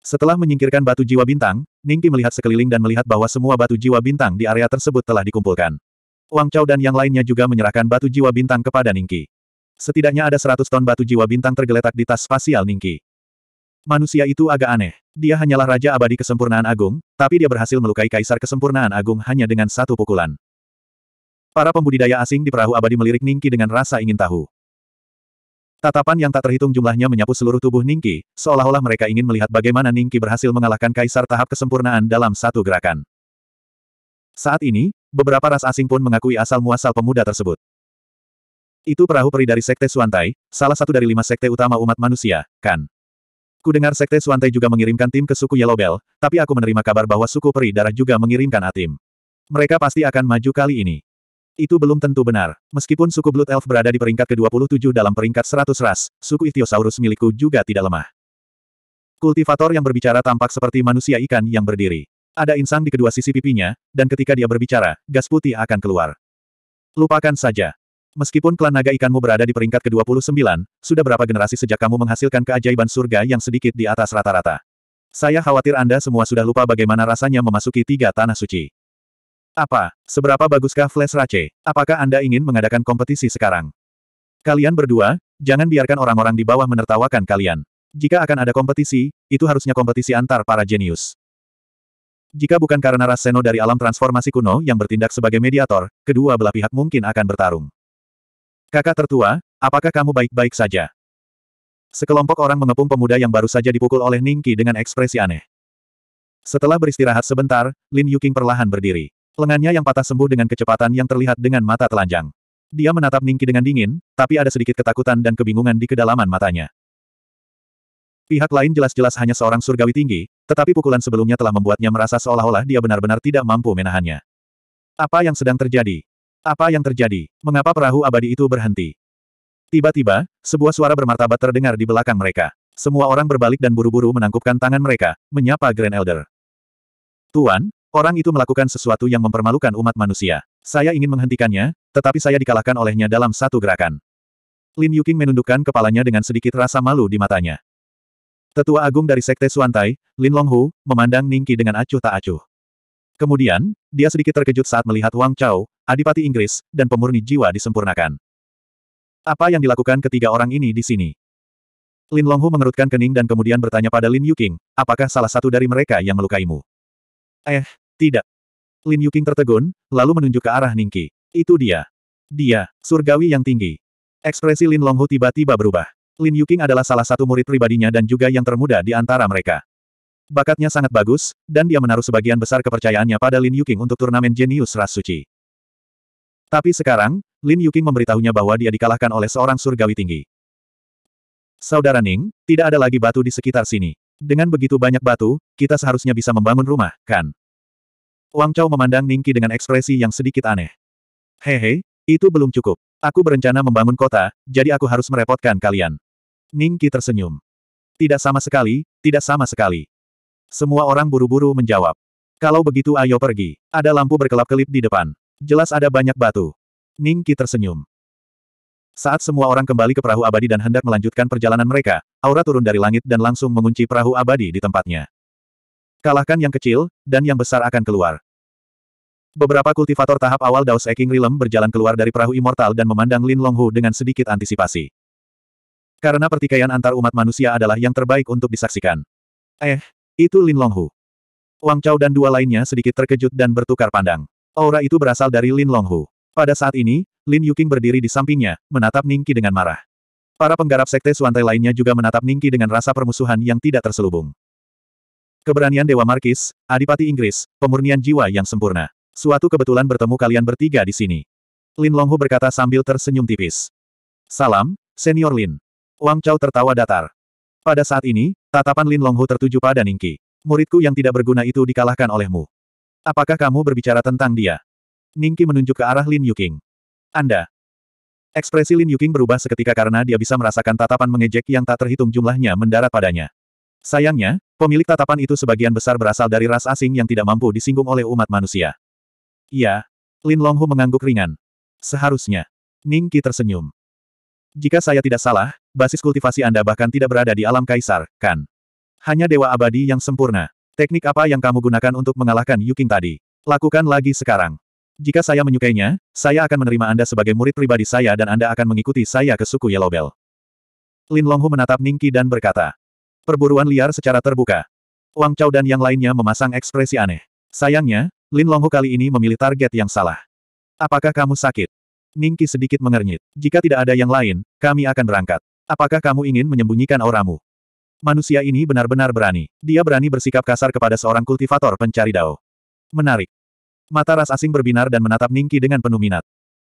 Setelah menyingkirkan batu jiwa bintang, Ningki melihat sekeliling dan melihat bahwa semua batu jiwa bintang di area tersebut telah dikumpulkan. Wang Chao dan yang lainnya juga menyerahkan batu jiwa bintang kepada Ningki. Setidaknya ada 100 ton batu jiwa bintang tergeletak di tas spasial Ningki. Manusia itu agak aneh. Dia hanyalah Raja Abadi Kesempurnaan Agung, tapi dia berhasil melukai Kaisar Kesempurnaan Agung hanya dengan satu pukulan. Para pembudidaya asing di perahu abadi melirik Ningki dengan rasa ingin tahu. Tatapan yang tak terhitung jumlahnya menyapu seluruh tubuh Ningki, seolah-olah mereka ingin melihat bagaimana Ningki berhasil mengalahkan kaisar tahap kesempurnaan dalam satu gerakan. Saat ini, beberapa ras asing pun mengakui asal-muasal pemuda tersebut. Itu perahu peri dari Sekte Suantai, salah satu dari lima sekte utama umat manusia, kan? Ku dengar Sekte Suantai juga mengirimkan tim ke suku Yellow Bell, tapi aku menerima kabar bahwa suku Peri Darah juga mengirimkan atim. Mereka pasti akan maju kali ini. Itu belum tentu benar. Meskipun suku Blood Elf berada di peringkat ke-27 dalam peringkat 100 ras, suku Ithiosaurus milikku juga tidak lemah. Kultivator yang berbicara tampak seperti manusia ikan yang berdiri. Ada insang di kedua sisi pipinya, dan ketika dia berbicara, gas putih akan keluar. Lupakan saja. Meskipun klan naga ikanmu berada di peringkat ke-29, sudah berapa generasi sejak kamu menghasilkan keajaiban surga yang sedikit di atas rata-rata. Saya khawatir Anda semua sudah lupa bagaimana rasanya memasuki tiga tanah suci. Apa? Seberapa baguskah Flash Rache? Apakah Anda ingin mengadakan kompetisi sekarang? Kalian berdua, jangan biarkan orang-orang di bawah menertawakan kalian. Jika akan ada kompetisi, itu harusnya kompetisi antar para jenius. Jika bukan karena Raseno dari alam transformasi kuno yang bertindak sebagai mediator, kedua belah pihak mungkin akan bertarung. Kakak tertua, apakah kamu baik-baik saja? Sekelompok orang mengepung pemuda yang baru saja dipukul oleh Ningki dengan ekspresi aneh. Setelah beristirahat sebentar, Lin Yuking perlahan berdiri. Lengannya yang patah sembuh dengan kecepatan yang terlihat dengan mata telanjang. Dia menatap Ningki dengan dingin, tapi ada sedikit ketakutan dan kebingungan di kedalaman matanya. Pihak lain jelas-jelas hanya seorang surgawi tinggi, tetapi pukulan sebelumnya telah membuatnya merasa seolah-olah dia benar-benar tidak mampu menahannya. Apa yang sedang terjadi? Apa yang terjadi? Mengapa perahu abadi itu berhenti? Tiba-tiba, sebuah suara bermartabat terdengar di belakang mereka. Semua orang berbalik dan buru-buru menangkupkan tangan mereka, menyapa Grand Elder. Tuan, orang itu melakukan sesuatu yang mempermalukan umat manusia. Saya ingin menghentikannya, tetapi saya dikalahkan olehnya dalam satu gerakan. Lin Yuking menundukkan kepalanya dengan sedikit rasa malu di matanya. Tetua Agung dari Sekte Suantai, Lin Longhu, memandang Ningki dengan acuh tak acuh. Kemudian, dia sedikit terkejut saat melihat Wang Chao, adipati Inggris, dan pemurni jiwa disempurnakan. Apa yang dilakukan ketiga orang ini di sini? Lin Longhu mengerutkan kening dan kemudian bertanya pada Lin Yuqing, apakah salah satu dari mereka yang melukaimu? Eh, tidak. Lin Yuqing tertegun, lalu menunjuk ke arah Ningki. Itu dia. Dia, surgawi yang tinggi. Ekspresi Lin Longhu tiba-tiba berubah. Lin Yuqing adalah salah satu murid pribadinya dan juga yang termuda di antara mereka. Bakatnya sangat bagus, dan dia menaruh sebagian besar kepercayaannya pada Lin Yuking untuk turnamen jenius ras suci. Tapi sekarang, Lin Yuking memberitahunya bahwa dia dikalahkan oleh seorang surgawi tinggi. Saudara Ning, tidak ada lagi batu di sekitar sini. Dengan begitu banyak batu, kita seharusnya bisa membangun rumah, kan? Wang Chao memandang Ningki dengan ekspresi yang sedikit aneh. Hehe, itu belum cukup. Aku berencana membangun kota, jadi aku harus merepotkan kalian. Ningki tersenyum. Tidak sama sekali, tidak sama sekali. Semua orang buru-buru menjawab. Kalau begitu ayo pergi. Ada lampu berkelap-kelip di depan. Jelas ada banyak batu. Ning Qi tersenyum. Saat semua orang kembali ke perahu abadi dan hendak melanjutkan perjalanan mereka, aura turun dari langit dan langsung mengunci perahu abadi di tempatnya. Kalahkan yang kecil, dan yang besar akan keluar. Beberapa kultivator tahap awal Daos Eking Rilem berjalan keluar dari perahu immortal dan memandang Lin Longhu dengan sedikit antisipasi. Karena pertikaian antar umat manusia adalah yang terbaik untuk disaksikan. Eh, itu Lin Longhu. Wang Chao dan dua lainnya sedikit terkejut dan bertukar pandang. Aura itu berasal dari Lin Longhu. Pada saat ini, Lin Yuking berdiri di sampingnya, menatap Ningki dengan marah. Para penggarap sekte Suantai lainnya juga menatap Ningki dengan rasa permusuhan yang tidak terselubung. Keberanian Dewa Markis, Adipati Inggris, pemurnian jiwa yang sempurna. Suatu kebetulan bertemu kalian bertiga di sini. Lin Longhu berkata sambil tersenyum tipis. Salam, Senior Lin. Wang Chao tertawa datar. Pada saat ini, Tatapan Lin Longhu tertuju pada Ningki. Muridku yang tidak berguna itu dikalahkan olehmu. Apakah kamu berbicara tentang dia? Ningki menunjuk ke arah Lin Yuking. Anda. Ekspresi Lin Yuking berubah seketika karena dia bisa merasakan tatapan mengejek yang tak terhitung jumlahnya mendarat padanya. Sayangnya, pemilik tatapan itu sebagian besar berasal dari ras asing yang tidak mampu disinggung oleh umat manusia. Iya. Lin Longhu mengangguk ringan. Seharusnya. Ningki tersenyum. Jika saya tidak salah, basis kultivasi Anda bahkan tidak berada di alam kaisar, kan? Hanya dewa abadi yang sempurna. Teknik apa yang kamu gunakan untuk mengalahkan Yuking tadi? Lakukan lagi sekarang. Jika saya menyukainya, saya akan menerima Anda sebagai murid pribadi saya dan Anda akan mengikuti saya ke suku Yellow Bell. Lin Longhu menatap Ningki dan berkata. Perburuan liar secara terbuka. Wang Chao dan yang lainnya memasang ekspresi aneh. Sayangnya, Lin Longhu kali ini memilih target yang salah. Apakah kamu sakit? Ningki sedikit mengernyit. Jika tidak ada yang lain, kami akan berangkat. Apakah kamu ingin menyembunyikan auramu? Manusia ini benar-benar berani. Dia berani bersikap kasar kepada seorang kultivator pencari dao. Menarik. Mata ras asing berbinar dan menatap Ningki dengan penuh minat.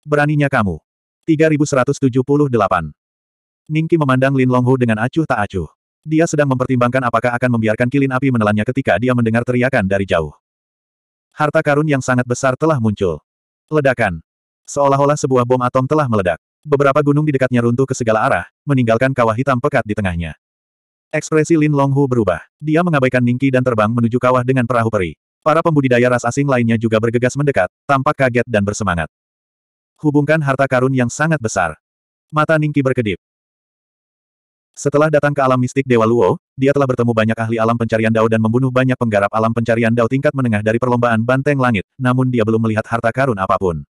Beraninya kamu. 3178. Ningki memandang Lin Longhu dengan acuh tak acuh. Dia sedang mempertimbangkan apakah akan membiarkan kilin api menelannya ketika dia mendengar teriakan dari jauh. Harta karun yang sangat besar telah muncul. Ledakan. Seolah-olah sebuah bom atom telah meledak. Beberapa gunung di dekatnya runtuh ke segala arah, meninggalkan kawah hitam pekat di tengahnya. Ekspresi Lin Longhu berubah. Dia mengabaikan Ningki dan terbang menuju kawah dengan perahu peri. Para pembudidaya ras asing lainnya juga bergegas mendekat, tampak kaget dan bersemangat. Hubungkan harta karun yang sangat besar. Mata Ningki berkedip. Setelah datang ke alam mistik Dewa Luo, dia telah bertemu banyak ahli alam pencarian dao dan membunuh banyak penggarap alam pencarian dao tingkat menengah dari perlombaan banteng langit, namun dia belum melihat harta karun apapun.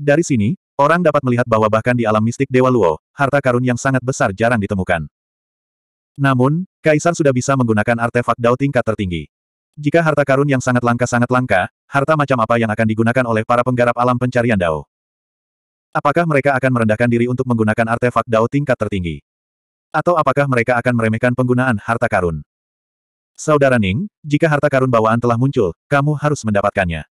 Dari sini, orang dapat melihat bahwa bahkan di alam mistik Dewa Luo, harta karun yang sangat besar jarang ditemukan. Namun, Kaisar sudah bisa menggunakan artefak Dao tingkat tertinggi. Jika harta karun yang sangat langka sangat langka, harta macam apa yang akan digunakan oleh para penggarap alam pencarian Dao? Apakah mereka akan merendahkan diri untuk menggunakan artefak Dao tingkat tertinggi? Atau apakah mereka akan meremehkan penggunaan harta karun? Saudara Ning, jika harta karun bawaan telah muncul, kamu harus mendapatkannya.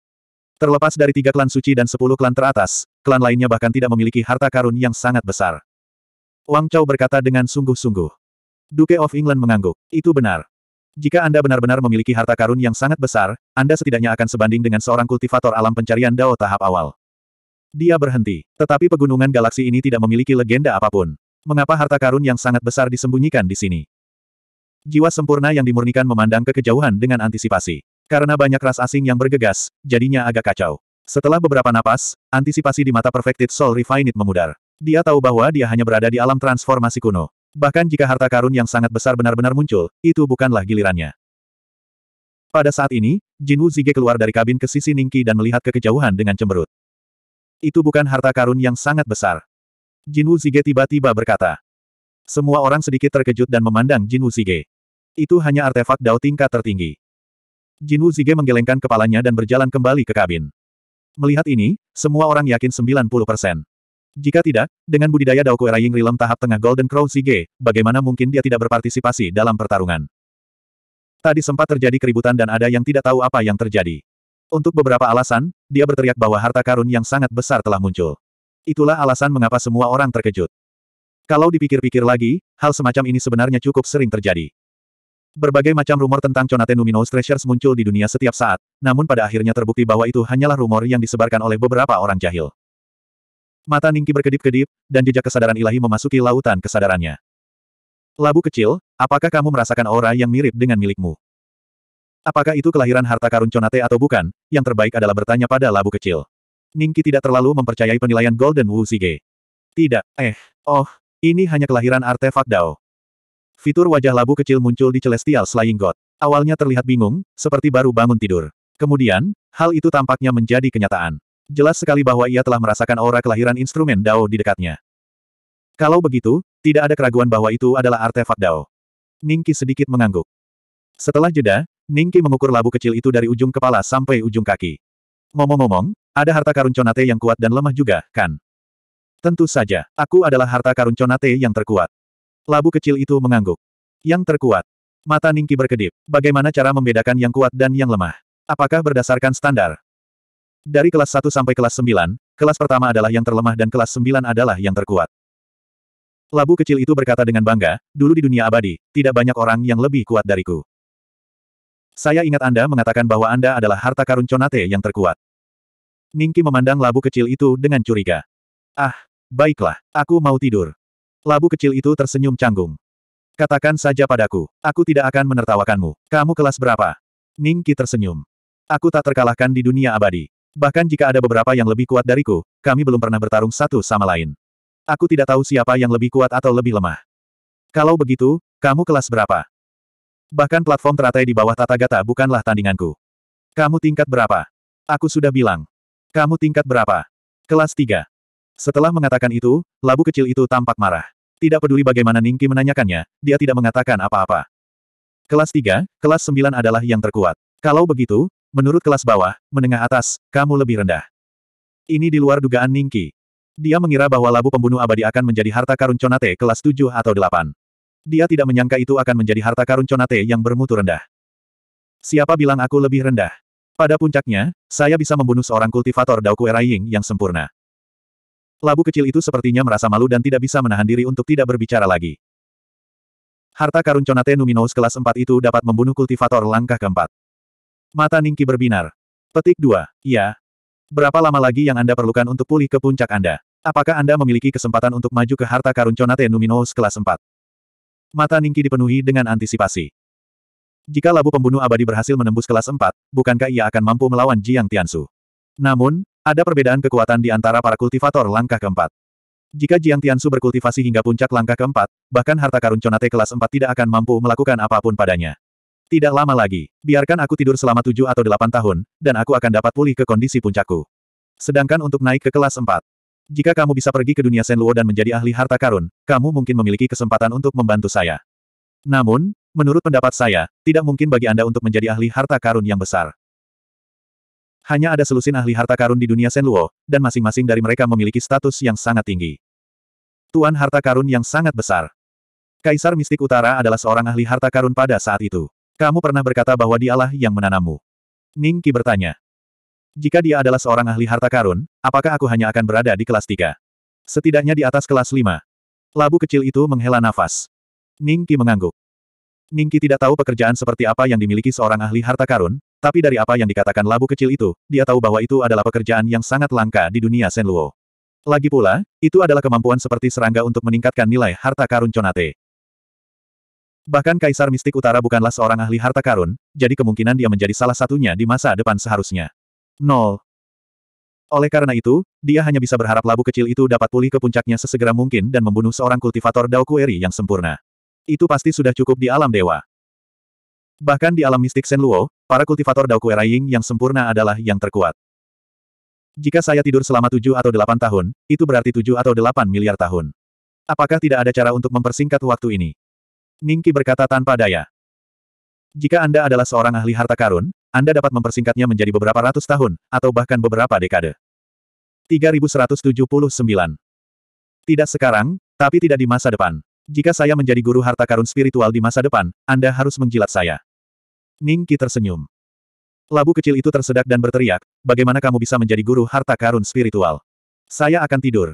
Terlepas dari tiga klan suci dan sepuluh klan teratas, klan lainnya bahkan tidak memiliki harta karun yang sangat besar. Wang Chao berkata dengan sungguh-sungguh. Duke of England mengangguk. Itu benar. Jika Anda benar-benar memiliki harta karun yang sangat besar, Anda setidaknya akan sebanding dengan seorang kultivator alam pencarian Dao tahap awal. Dia berhenti. Tetapi pegunungan galaksi ini tidak memiliki legenda apapun. Mengapa harta karun yang sangat besar disembunyikan di sini? Jiwa sempurna yang dimurnikan memandang ke kejauhan dengan antisipasi. Karena banyak ras asing yang bergegas, jadinya agak kacau. Setelah beberapa napas, antisipasi di mata Perfected Soul Refined memudar. Dia tahu bahwa dia hanya berada di alam transformasi kuno. Bahkan jika harta karun yang sangat besar benar-benar muncul, itu bukanlah gilirannya. Pada saat ini, Jin Wu Zige keluar dari kabin ke sisi Ningki dan melihat ke kejauhan dengan cemberut. Itu bukan harta karun yang sangat besar. Jin Wu Zige tiba-tiba berkata. Semua orang sedikit terkejut dan memandang Jin Wu Zige. Itu hanya artefak Dao tingkat tertinggi. Jin Wu Zige menggelengkan kepalanya dan berjalan kembali ke kabin. Melihat ini, semua orang yakin 90 Jika tidak, dengan budidaya Daoku Eraying Rilem tahap tengah Golden Crow Zige, bagaimana mungkin dia tidak berpartisipasi dalam pertarungan? Tadi sempat terjadi keributan dan ada yang tidak tahu apa yang terjadi. Untuk beberapa alasan, dia berteriak bahwa harta karun yang sangat besar telah muncul. Itulah alasan mengapa semua orang terkejut. Kalau dipikir-pikir lagi, hal semacam ini sebenarnya cukup sering terjadi. Berbagai macam rumor tentang Conate Numinous Treasures muncul di dunia setiap saat, namun pada akhirnya terbukti bahwa itu hanyalah rumor yang disebarkan oleh beberapa orang jahil. Mata Ningki berkedip-kedip, dan jejak kesadaran ilahi memasuki lautan kesadarannya. Labu kecil, apakah kamu merasakan aura yang mirip dengan milikmu? Apakah itu kelahiran harta karun Conate atau bukan? Yang terbaik adalah bertanya pada labu kecil. Ningki tidak terlalu mempercayai penilaian Golden Wu Zige. Tidak, eh, oh, ini hanya kelahiran artefak Dao. Fitur wajah labu kecil muncul di Celestial Slaying God. Awalnya terlihat bingung, seperti baru bangun tidur. Kemudian, hal itu tampaknya menjadi kenyataan. Jelas sekali bahwa ia telah merasakan aura kelahiran instrumen Dao di dekatnya. Kalau begitu, tidak ada keraguan bahwa itu adalah artefak Dao. Ningki sedikit mengangguk. Setelah jeda, Ningki mengukur labu kecil itu dari ujung kepala sampai ujung kaki. Ngomong-ngomong, ada harta karun conate yang kuat dan lemah juga, kan? Tentu saja, aku adalah harta karun conate yang terkuat. Labu kecil itu mengangguk. Yang terkuat. Mata Ningki berkedip. Bagaimana cara membedakan yang kuat dan yang lemah? Apakah berdasarkan standar? Dari kelas 1 sampai kelas 9, kelas pertama adalah yang terlemah dan kelas 9 adalah yang terkuat. Labu kecil itu berkata dengan bangga, dulu di dunia abadi, tidak banyak orang yang lebih kuat dariku. Saya ingat Anda mengatakan bahwa Anda adalah harta karun Conate yang terkuat. Ningki memandang labu kecil itu dengan curiga. Ah, baiklah, aku mau tidur. Labu kecil itu tersenyum canggung. Katakan saja padaku, aku tidak akan menertawakanmu. Kamu kelas berapa? Ning Qi tersenyum. Aku tak terkalahkan di dunia abadi. Bahkan jika ada beberapa yang lebih kuat dariku, kami belum pernah bertarung satu sama lain. Aku tidak tahu siapa yang lebih kuat atau lebih lemah. Kalau begitu, kamu kelas berapa? Bahkan platform teratai di bawah tata gata bukanlah tandinganku. Kamu tingkat berapa? Aku sudah bilang. Kamu tingkat berapa? Kelas 3. Setelah mengatakan itu, labu kecil itu tampak marah. Tidak peduli bagaimana Ningki menanyakannya, dia tidak mengatakan apa-apa. Kelas 3, kelas 9 adalah yang terkuat. Kalau begitu, menurut kelas bawah, menengah atas, kamu lebih rendah. Ini di luar dugaan Ningki. Dia mengira bahwa labu pembunuh abadi akan menjadi harta karun Conate kelas 7 atau 8. Dia tidak menyangka itu akan menjadi harta karun Conate yang bermutu rendah. Siapa bilang aku lebih rendah? Pada puncaknya, saya bisa membunuh seorang kultivator Daoku Ying yang sempurna. Labu kecil itu sepertinya merasa malu dan tidak bisa menahan diri untuk tidak berbicara lagi. Harta karun Conate Numinous kelas 4 itu dapat membunuh kultivator langkah keempat. Mata Ningki berbinar. Petik 2. Ya. Berapa lama lagi yang Anda perlukan untuk pulih ke puncak Anda? Apakah Anda memiliki kesempatan untuk maju ke harta karun Conate Numinous kelas 4? Mata Ningki dipenuhi dengan antisipasi. Jika labu pembunuh abadi berhasil menembus kelas 4, bukankah ia akan mampu melawan Jiang Tiansu? Namun, ada perbedaan kekuatan di antara para kultivator langkah keempat. Jika Jiang Tian Su berkultivasi hingga puncak langkah keempat, bahkan harta karun Conate kelas 4 tidak akan mampu melakukan apapun padanya. Tidak lama lagi, biarkan aku tidur selama tujuh atau delapan tahun, dan aku akan dapat pulih ke kondisi puncakku. Sedangkan untuk naik ke kelas 4, jika kamu bisa pergi ke dunia Senluo dan menjadi ahli harta karun, kamu mungkin memiliki kesempatan untuk membantu saya. Namun, menurut pendapat saya, tidak mungkin bagi Anda untuk menjadi ahli harta karun yang besar. Hanya ada selusin ahli harta karun di dunia Senluo, dan masing-masing dari mereka memiliki status yang sangat tinggi. Tuan harta karun yang sangat besar. Kaisar Mistik Utara adalah seorang ahli harta karun pada saat itu. Kamu pernah berkata bahwa dialah yang menanammu. Ning Qi bertanya. Jika dia adalah seorang ahli harta karun, apakah aku hanya akan berada di kelas 3? Setidaknya di atas kelas 5. Labu kecil itu menghela nafas. Ning Qi mengangguk. Ningki tidak tahu pekerjaan seperti apa yang dimiliki seorang ahli harta karun, tapi dari apa yang dikatakan labu kecil itu, dia tahu bahwa itu adalah pekerjaan yang sangat langka di dunia Senluo. Lagi pula, itu adalah kemampuan seperti serangga untuk meningkatkan nilai harta karun Conate. Bahkan Kaisar Mistik Utara bukanlah seorang ahli harta karun, jadi kemungkinan dia menjadi salah satunya di masa depan seharusnya. Nol. Oleh karena itu, dia hanya bisa berharap labu kecil itu dapat pulih ke puncaknya sesegera mungkin dan membunuh seorang kultivator Dao Kueri yang sempurna itu pasti sudah cukup di alam dewa. Bahkan di alam mistik Luo, para kultivator Dao Kue Raiying yang sempurna adalah yang terkuat. Jika saya tidur selama tujuh atau delapan tahun, itu berarti tujuh atau delapan miliar tahun. Apakah tidak ada cara untuk mempersingkat waktu ini? Ningki berkata tanpa daya. Jika Anda adalah seorang ahli harta karun, Anda dapat mempersingkatnya menjadi beberapa ratus tahun, atau bahkan beberapa dekade. 3179. Tidak sekarang, tapi tidak di masa depan. Jika saya menjadi guru harta karun spiritual di masa depan, Anda harus menjilat saya. Ning Qi tersenyum. Labu kecil itu tersedak dan berteriak, bagaimana kamu bisa menjadi guru harta karun spiritual? Saya akan tidur.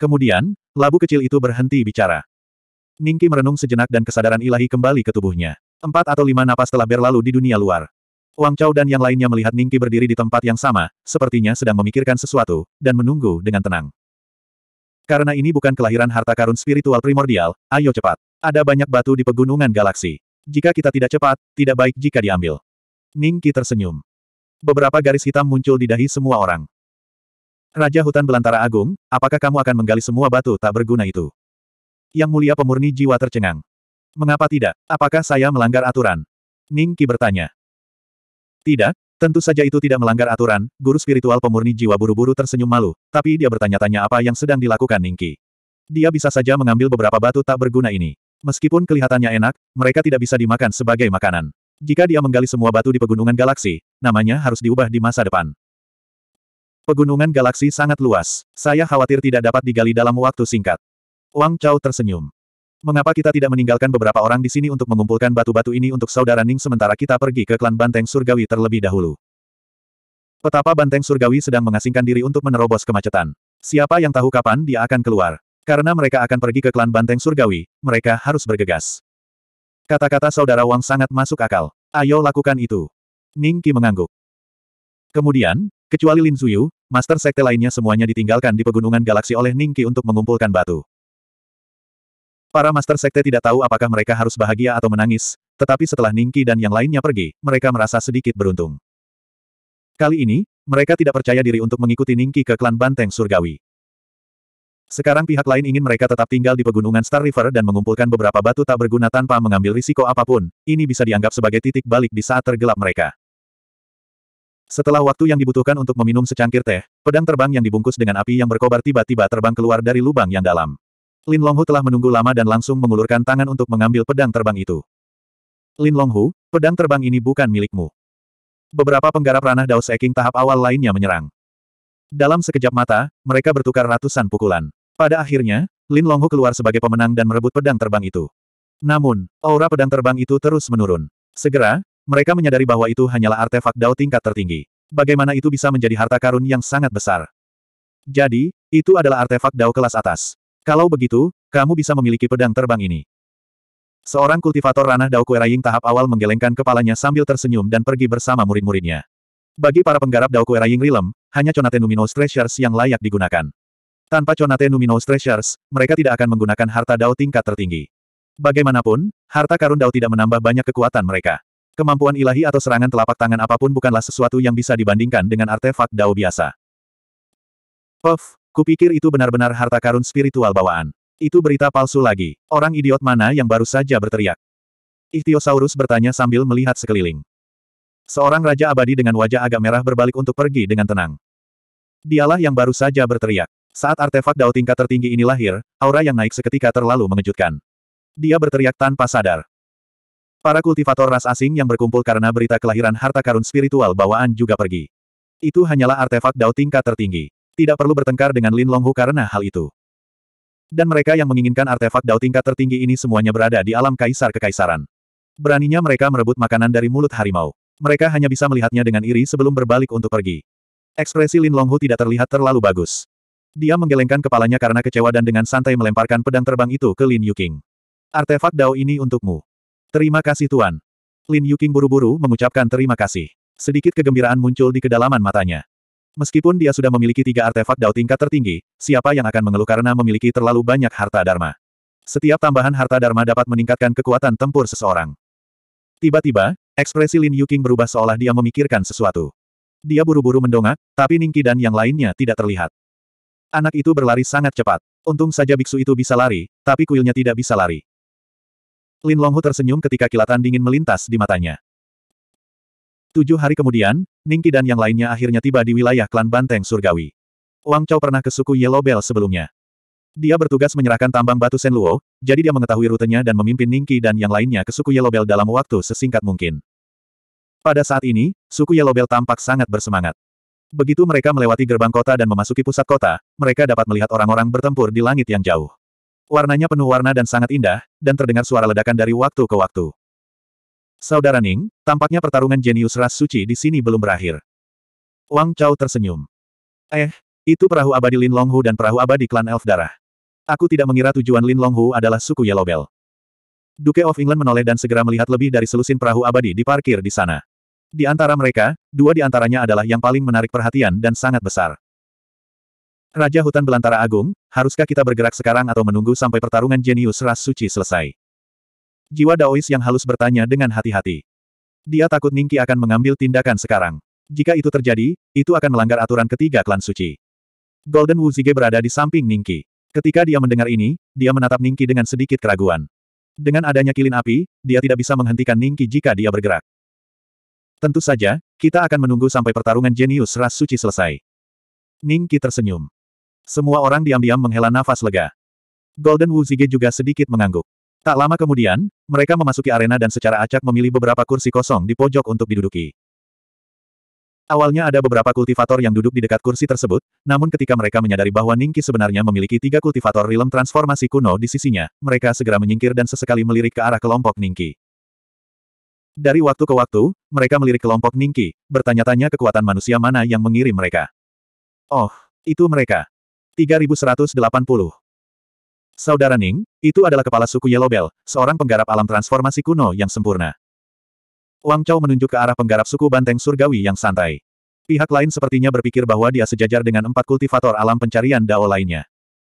Kemudian, labu kecil itu berhenti bicara. Ningki merenung sejenak dan kesadaran ilahi kembali ke tubuhnya. Empat atau lima napas telah berlalu di dunia luar. Wang Chao dan yang lainnya melihat Ningki berdiri di tempat yang sama, sepertinya sedang memikirkan sesuatu, dan menunggu dengan tenang. Karena ini bukan kelahiran harta karun spiritual primordial, ayo cepat. Ada banyak batu di pegunungan galaksi. Jika kita tidak cepat, tidak baik jika diambil. Ningki tersenyum. Beberapa garis hitam muncul di dahi semua orang. Raja Hutan Belantara Agung, apakah kamu akan menggali semua batu tak berguna itu? Yang mulia pemurni jiwa tercengang. Mengapa tidak? Apakah saya melanggar aturan? Ningki bertanya. Tidak, Tentu saja itu tidak melanggar aturan, guru spiritual pemurni jiwa buru-buru tersenyum malu, tapi dia bertanya-tanya apa yang sedang dilakukan Ningki. Dia bisa saja mengambil beberapa batu tak berguna ini. Meskipun kelihatannya enak, mereka tidak bisa dimakan sebagai makanan. Jika dia menggali semua batu di pegunungan galaksi, namanya harus diubah di masa depan. Pegunungan galaksi sangat luas. Saya khawatir tidak dapat digali dalam waktu singkat. Wang Chao tersenyum. Mengapa kita tidak meninggalkan beberapa orang di sini untuk mengumpulkan batu-batu ini untuk saudara Ning sementara kita pergi ke klan Banteng Surgawi terlebih dahulu? Petapa Banteng Surgawi sedang mengasingkan diri untuk menerobos kemacetan. Siapa yang tahu kapan dia akan keluar? Karena mereka akan pergi ke klan Banteng Surgawi, mereka harus bergegas. Kata-kata saudara Wang sangat masuk akal. Ayo lakukan itu. Ning Qi mengangguk. Kemudian, kecuali Lin Zuyu, Master Sekte lainnya semuanya ditinggalkan di pegunungan galaksi oleh Ning Qi untuk mengumpulkan batu. Para Master Sekte tidak tahu apakah mereka harus bahagia atau menangis, tetapi setelah Ningki dan yang lainnya pergi, mereka merasa sedikit beruntung. Kali ini, mereka tidak percaya diri untuk mengikuti Ningki ke klan Banteng Surgawi. Sekarang pihak lain ingin mereka tetap tinggal di pegunungan Star River dan mengumpulkan beberapa batu tak berguna tanpa mengambil risiko apapun, ini bisa dianggap sebagai titik balik di saat tergelap mereka. Setelah waktu yang dibutuhkan untuk meminum secangkir teh, pedang terbang yang dibungkus dengan api yang berkobar tiba-tiba terbang keluar dari lubang yang dalam. Lin Longhu telah menunggu lama dan langsung mengulurkan tangan untuk mengambil pedang terbang itu. Lin Longhu, pedang terbang ini bukan milikmu. Beberapa penggarap ranah Dao Seking tahap awal lainnya menyerang. Dalam sekejap mata, mereka bertukar ratusan pukulan. Pada akhirnya, Lin Longhu keluar sebagai pemenang dan merebut pedang terbang itu. Namun, aura pedang terbang itu terus menurun. Segera, mereka menyadari bahwa itu hanyalah artefak Dao tingkat tertinggi. Bagaimana itu bisa menjadi harta karun yang sangat besar? Jadi, itu adalah artefak Dao kelas atas. Kalau begitu, kamu bisa memiliki pedang terbang ini. Seorang kultivator ranah Dao Kueraying tahap awal menggelengkan kepalanya sambil tersenyum dan pergi bersama murid-muridnya. Bagi para penggarap Dao Kueraying Rilem, hanya Conate Numinous Treasures yang layak digunakan. Tanpa Conate Numinous Treasures, mereka tidak akan menggunakan harta Dao tingkat tertinggi. Bagaimanapun, harta karun Dao tidak menambah banyak kekuatan mereka. Kemampuan ilahi atau serangan telapak tangan apapun bukanlah sesuatu yang bisa dibandingkan dengan artefak Dao biasa. Puff, Kupikir itu benar-benar harta karun spiritual bawaan. Itu berita palsu lagi. Orang idiot mana yang baru saja berteriak? Ichthyosaurus bertanya sambil melihat sekeliling. Seorang raja abadi dengan wajah agak merah berbalik untuk pergi dengan tenang. Dialah yang baru saja berteriak. Saat artefak dao tingkat tertinggi ini lahir, aura yang naik seketika terlalu mengejutkan. Dia berteriak tanpa sadar. Para kultivator ras asing yang berkumpul karena berita kelahiran harta karun spiritual bawaan juga pergi. Itu hanyalah artefak dao tingkat tertinggi. Tidak perlu bertengkar dengan Lin Longhu karena hal itu. Dan mereka yang menginginkan artefak Dao tingkat tertinggi ini semuanya berada di alam kaisar kekaisaran. Beraninya mereka merebut makanan dari mulut harimau. Mereka hanya bisa melihatnya dengan iri sebelum berbalik untuk pergi. Ekspresi Lin Longhu tidak terlihat terlalu bagus. Dia menggelengkan kepalanya karena kecewa dan dengan santai melemparkan pedang terbang itu ke Lin Yuqing. Artefak Dao ini untukmu. Terima kasih Tuan. Lin Yuqing buru-buru mengucapkan terima kasih. Sedikit kegembiraan muncul di kedalaman matanya. Meskipun dia sudah memiliki tiga artefak dao tingkat tertinggi, siapa yang akan mengeluh karena memiliki terlalu banyak harta dharma? Setiap tambahan harta dharma dapat meningkatkan kekuatan tempur seseorang. Tiba-tiba, ekspresi Lin Yuqing berubah seolah dia memikirkan sesuatu. Dia buru-buru mendongak, tapi Ningki dan yang lainnya tidak terlihat. Anak itu berlari sangat cepat. Untung saja biksu itu bisa lari, tapi kuilnya tidak bisa lari. Lin Longhu tersenyum ketika kilatan dingin melintas di matanya. Tujuh hari kemudian, Ningki dan yang lainnya akhirnya tiba di wilayah klan Banteng Surgawi. Wang Chao pernah ke suku Yellow Bell sebelumnya. Dia bertugas menyerahkan tambang batu Sen Luo, jadi dia mengetahui rutenya dan memimpin Ningki dan yang lainnya ke suku Yellow Bell dalam waktu sesingkat mungkin. Pada saat ini, suku Yellow Bell tampak sangat bersemangat. Begitu mereka melewati gerbang kota dan memasuki pusat kota, mereka dapat melihat orang-orang bertempur di langit yang jauh. Warnanya penuh warna dan sangat indah, dan terdengar suara ledakan dari waktu ke waktu. Saudara Ning, tampaknya pertarungan jenius ras suci di sini belum berakhir. Wang Chao tersenyum. Eh, itu perahu abadi Lin Longhu dan perahu abadi klan elf darah. Aku tidak mengira tujuan Lin Longhu adalah suku Yellow Bell. Duke of England menoleh dan segera melihat lebih dari selusin perahu abadi diparkir di sana. Di antara mereka, dua di antaranya adalah yang paling menarik perhatian dan sangat besar. Raja Hutan Belantara Agung, haruskah kita bergerak sekarang atau menunggu sampai pertarungan jenius ras suci selesai? Jiwa Daois yang halus bertanya dengan hati-hati. Dia takut Ningki akan mengambil tindakan sekarang. Jika itu terjadi, itu akan melanggar aturan ketiga klan suci. Golden Wu Zige berada di samping Ningki. Ketika dia mendengar ini, dia menatap Ningki dengan sedikit keraguan. Dengan adanya kilin api, dia tidak bisa menghentikan Ningki jika dia bergerak. Tentu saja, kita akan menunggu sampai pertarungan jenius ras suci selesai. Ningki tersenyum. Semua orang diam-diam menghela nafas lega. Golden Wu Zige juga sedikit mengangguk. Tak lama kemudian, mereka memasuki arena dan secara acak memilih beberapa kursi kosong di pojok untuk diduduki. Awalnya ada beberapa kultivator yang duduk di dekat kursi tersebut, namun ketika mereka menyadari bahwa Ningki sebenarnya memiliki tiga kultivator realm transformasi kuno di sisinya, mereka segera menyingkir dan sesekali melirik ke arah kelompok Ningki. Dari waktu ke waktu, mereka melirik kelompok Ningki, bertanya-tanya kekuatan manusia mana yang mengirim mereka. Oh, itu mereka. 3180. Saudara Ning, itu adalah kepala suku Yellow Bell, seorang penggarap alam transformasi kuno yang sempurna. Wang Chao menunjuk ke arah penggarap suku Banteng Surgawi yang santai. Pihak lain sepertinya berpikir bahwa dia sejajar dengan empat kultivator alam pencarian Dao lainnya.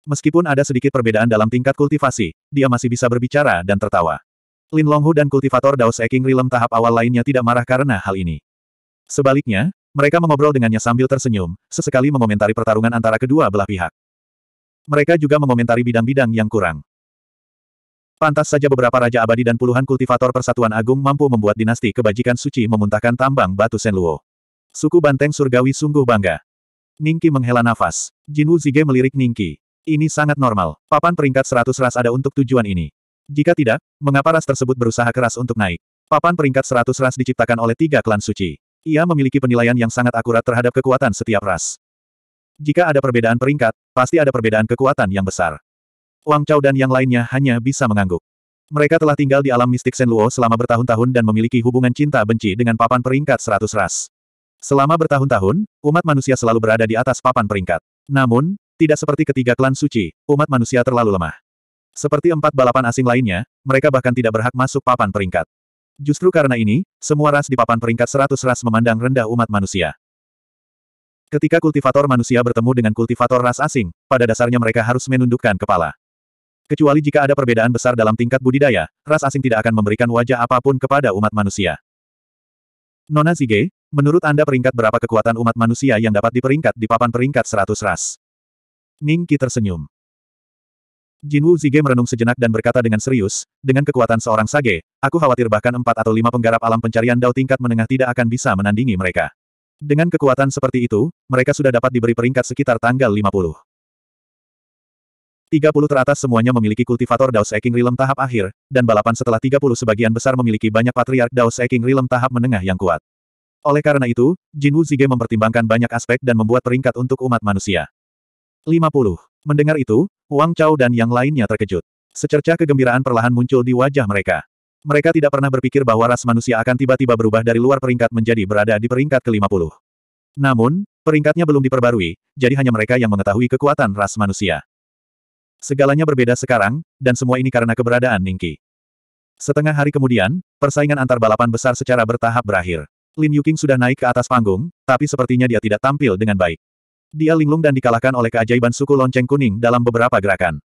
Meskipun ada sedikit perbedaan dalam tingkat kultivasi, dia masih bisa berbicara dan tertawa. Lin Longhu dan kultivator Dao Seeking Rilem tahap awal lainnya tidak marah karena hal ini. Sebaliknya, mereka mengobrol dengannya sambil tersenyum, sesekali mengomentari pertarungan antara kedua belah pihak mereka juga mengomentari bidang-bidang yang kurang. Pantas saja beberapa Raja Abadi dan puluhan kultivator Persatuan Agung mampu membuat dinasti kebajikan suci memuntahkan tambang batu Senluo. Suku Banteng Surgawi sungguh bangga. Ningki menghela nafas. Jinwu Zige melirik Ningki. Ini sangat normal. Papan peringkat 100 ras ada untuk tujuan ini. Jika tidak, mengapa ras tersebut berusaha keras untuk naik? Papan peringkat 100 ras diciptakan oleh tiga klan suci. Ia memiliki penilaian yang sangat akurat terhadap kekuatan setiap ras. Jika ada perbedaan peringkat, Pasti ada perbedaan kekuatan yang besar. Wang Chao dan yang lainnya hanya bisa mengangguk. Mereka telah tinggal di alam mistik Senluo selama bertahun-tahun dan memiliki hubungan cinta benci dengan papan peringkat 100 ras. Selama bertahun-tahun, umat manusia selalu berada di atas papan peringkat. Namun, tidak seperti ketiga klan suci, umat manusia terlalu lemah. Seperti empat balapan asing lainnya, mereka bahkan tidak berhak masuk papan peringkat. Justru karena ini, semua ras di papan peringkat 100 ras memandang rendah umat manusia. Ketika kultivator manusia bertemu dengan kultivator ras asing, pada dasarnya mereka harus menundukkan kepala. Kecuali jika ada perbedaan besar dalam tingkat budidaya, ras asing tidak akan memberikan wajah apapun kepada umat manusia. Nona Zige, menurut Anda peringkat berapa kekuatan umat manusia yang dapat diperingkat di papan peringkat 100 ras? Ning Qi tersenyum. Jinwu Zige merenung sejenak dan berkata dengan serius, dengan kekuatan seorang sage, aku khawatir bahkan empat atau lima penggarap alam pencarian dao tingkat menengah tidak akan bisa menandingi mereka. Dengan kekuatan seperti itu, mereka sudah dapat diberi peringkat sekitar tanggal 50. 30 teratas semuanya memiliki kultivator Dao Seeking Realm tahap akhir, dan balapan setelah 30 sebagian besar memiliki banyak patriark Dao Seeking Realm tahap menengah yang kuat. Oleh karena itu, Wu Zige mempertimbangkan banyak aspek dan membuat peringkat untuk umat manusia. 50. Mendengar itu, Wang Chao dan yang lainnya terkejut. Secerca kegembiraan perlahan muncul di wajah mereka. Mereka tidak pernah berpikir bahwa ras manusia akan tiba-tiba berubah dari luar peringkat menjadi berada di peringkat ke-50. Namun, peringkatnya belum diperbarui, jadi hanya mereka yang mengetahui kekuatan ras manusia. Segalanya berbeda sekarang, dan semua ini karena keberadaan Ningki. Setengah hari kemudian, persaingan antar balapan besar secara bertahap berakhir. Lin Yuking sudah naik ke atas panggung, tapi sepertinya dia tidak tampil dengan baik. Dia linglung dan dikalahkan oleh keajaiban suku lonceng kuning dalam beberapa gerakan.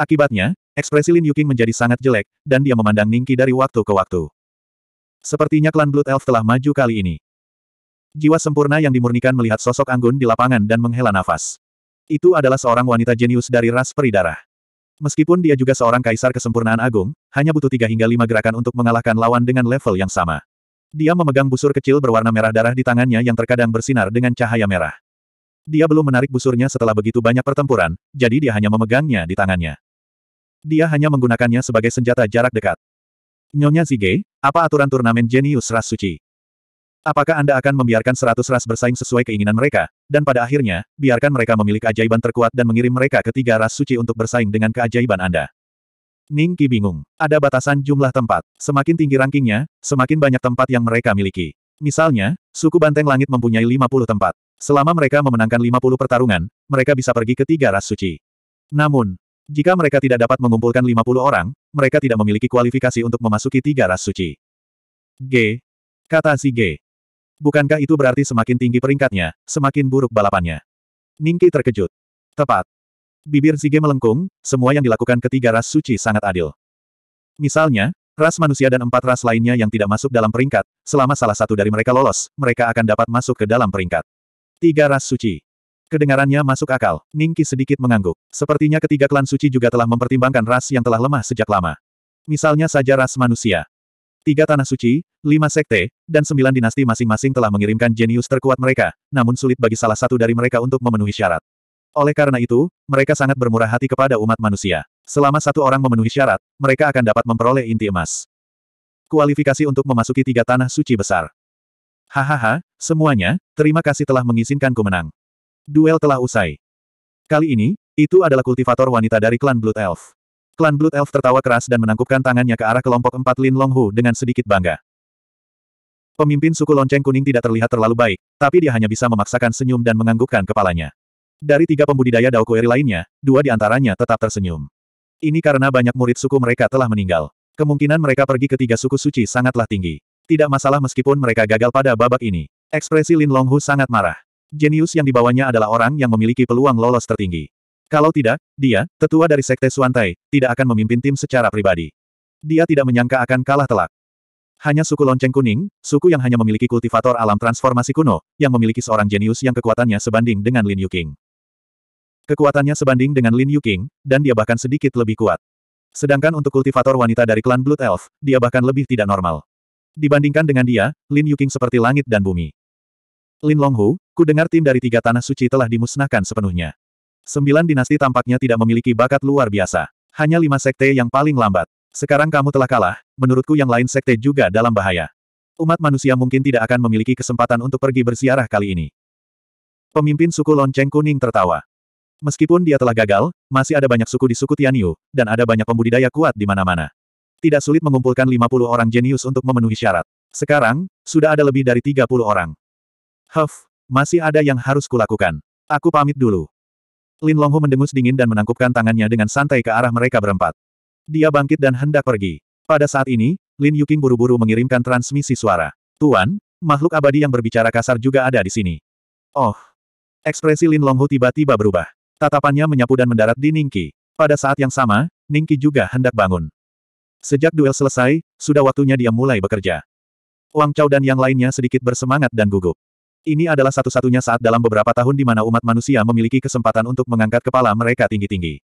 Akibatnya, Ekspresi Lin Yuking menjadi sangat jelek, dan dia memandang Ningki dari waktu ke waktu. Sepertinya klan Blood Elf telah maju kali ini. Jiwa sempurna yang dimurnikan melihat sosok Anggun di lapangan dan menghela nafas. Itu adalah seorang wanita jenius dari ras peridarah. Meskipun dia juga seorang kaisar kesempurnaan agung, hanya butuh tiga hingga lima gerakan untuk mengalahkan lawan dengan level yang sama. Dia memegang busur kecil berwarna merah darah di tangannya yang terkadang bersinar dengan cahaya merah. Dia belum menarik busurnya setelah begitu banyak pertempuran, jadi dia hanya memegangnya di tangannya. Dia hanya menggunakannya sebagai senjata jarak dekat. Nyonya Zige, apa aturan turnamen jenius ras suci? Apakah Anda akan membiarkan seratus ras bersaing sesuai keinginan mereka, dan pada akhirnya, biarkan mereka memiliki keajaiban terkuat dan mengirim mereka ke tiga ras suci untuk bersaing dengan keajaiban Anda? Ning Qi bingung. Ada batasan jumlah tempat. Semakin tinggi rankingnya, semakin banyak tempat yang mereka miliki. Misalnya, suku Banteng Langit mempunyai 50 tempat. Selama mereka memenangkan 50 pertarungan, mereka bisa pergi ke tiga ras suci. Namun, jika mereka tidak dapat mengumpulkan 50 orang, mereka tidak memiliki kualifikasi untuk memasuki tiga ras suci. G. Kata si G. Bukankah itu berarti semakin tinggi peringkatnya, semakin buruk balapannya? Ningki terkejut. Tepat. Bibir si G melengkung, semua yang dilakukan ketiga ras suci sangat adil. Misalnya, ras manusia dan empat ras lainnya yang tidak masuk dalam peringkat, selama salah satu dari mereka lolos, mereka akan dapat masuk ke dalam peringkat. Tiga ras suci. Kedengarannya masuk akal, Ningki sedikit mengangguk. Sepertinya ketiga klan suci juga telah mempertimbangkan ras yang telah lemah sejak lama. Misalnya saja ras manusia. Tiga tanah suci, lima sekte, dan sembilan dinasti masing-masing telah mengirimkan jenius terkuat mereka, namun sulit bagi salah satu dari mereka untuk memenuhi syarat. Oleh karena itu, mereka sangat bermurah hati kepada umat manusia. Selama satu orang memenuhi syarat, mereka akan dapat memperoleh inti emas. Kualifikasi untuk memasuki tiga tanah suci besar. Hahaha, semuanya, terima kasih telah mengizinkanku menang. Duel telah usai. Kali ini, itu adalah kultivator wanita dari klan Blood Elf. Klan Blood Elf tertawa keras dan menangkupkan tangannya ke arah kelompok empat Lin Longhu dengan sedikit bangga. Pemimpin suku lonceng kuning tidak terlihat terlalu baik, tapi dia hanya bisa memaksakan senyum dan menganggukkan kepalanya. Dari tiga pembudidaya Daokueri lainnya, dua di antaranya tetap tersenyum. Ini karena banyak murid suku mereka telah meninggal. Kemungkinan mereka pergi ke tiga suku suci sangatlah tinggi. Tidak masalah meskipun mereka gagal pada babak ini. Ekspresi Lin Longhu sangat marah. Jenius yang dibawanya adalah orang yang memiliki peluang lolos tertinggi. Kalau tidak, dia, tetua dari Sekte Suantai, tidak akan memimpin tim secara pribadi. Dia tidak menyangka akan kalah telak. Hanya suku lonceng kuning, suku yang hanya memiliki kultivator alam transformasi kuno, yang memiliki seorang jenius yang kekuatannya sebanding dengan Lin Yuqing. Kekuatannya sebanding dengan Lin Yuqing, dan dia bahkan sedikit lebih kuat. Sedangkan untuk kultivator wanita dari klan Blood Elf, dia bahkan lebih tidak normal. Dibandingkan dengan dia, Lin Yuqing seperti langit dan bumi. Lin Longhu, ku dengar tim dari tiga tanah suci telah dimusnahkan sepenuhnya. Sembilan dinasti tampaknya tidak memiliki bakat luar biasa. Hanya lima sekte yang paling lambat. Sekarang kamu telah kalah, menurutku yang lain sekte juga dalam bahaya. Umat manusia mungkin tidak akan memiliki kesempatan untuk pergi bersiarah kali ini. Pemimpin suku lonceng kuning tertawa. Meskipun dia telah gagal, masih ada banyak suku di suku Tianyu, dan ada banyak pembudidaya kuat di mana-mana. Tidak sulit mengumpulkan 50 orang jenius untuk memenuhi syarat. Sekarang, sudah ada lebih dari 30 orang. Huff, masih ada yang harus kulakukan. Aku pamit dulu. Lin Longhu mendengus dingin dan menangkupkan tangannya dengan santai ke arah mereka berempat. Dia bangkit dan hendak pergi. Pada saat ini, Lin Yuking buru-buru mengirimkan transmisi suara. Tuan, makhluk abadi yang berbicara kasar juga ada di sini. Oh. Ekspresi Lin Longhu tiba-tiba berubah. Tatapannya menyapu dan mendarat di Ningki. Pada saat yang sama, Ningki juga hendak bangun. Sejak duel selesai, sudah waktunya dia mulai bekerja. Wang Chao dan yang lainnya sedikit bersemangat dan gugup. Ini adalah satu-satunya saat dalam beberapa tahun di mana umat manusia memiliki kesempatan untuk mengangkat kepala mereka tinggi-tinggi.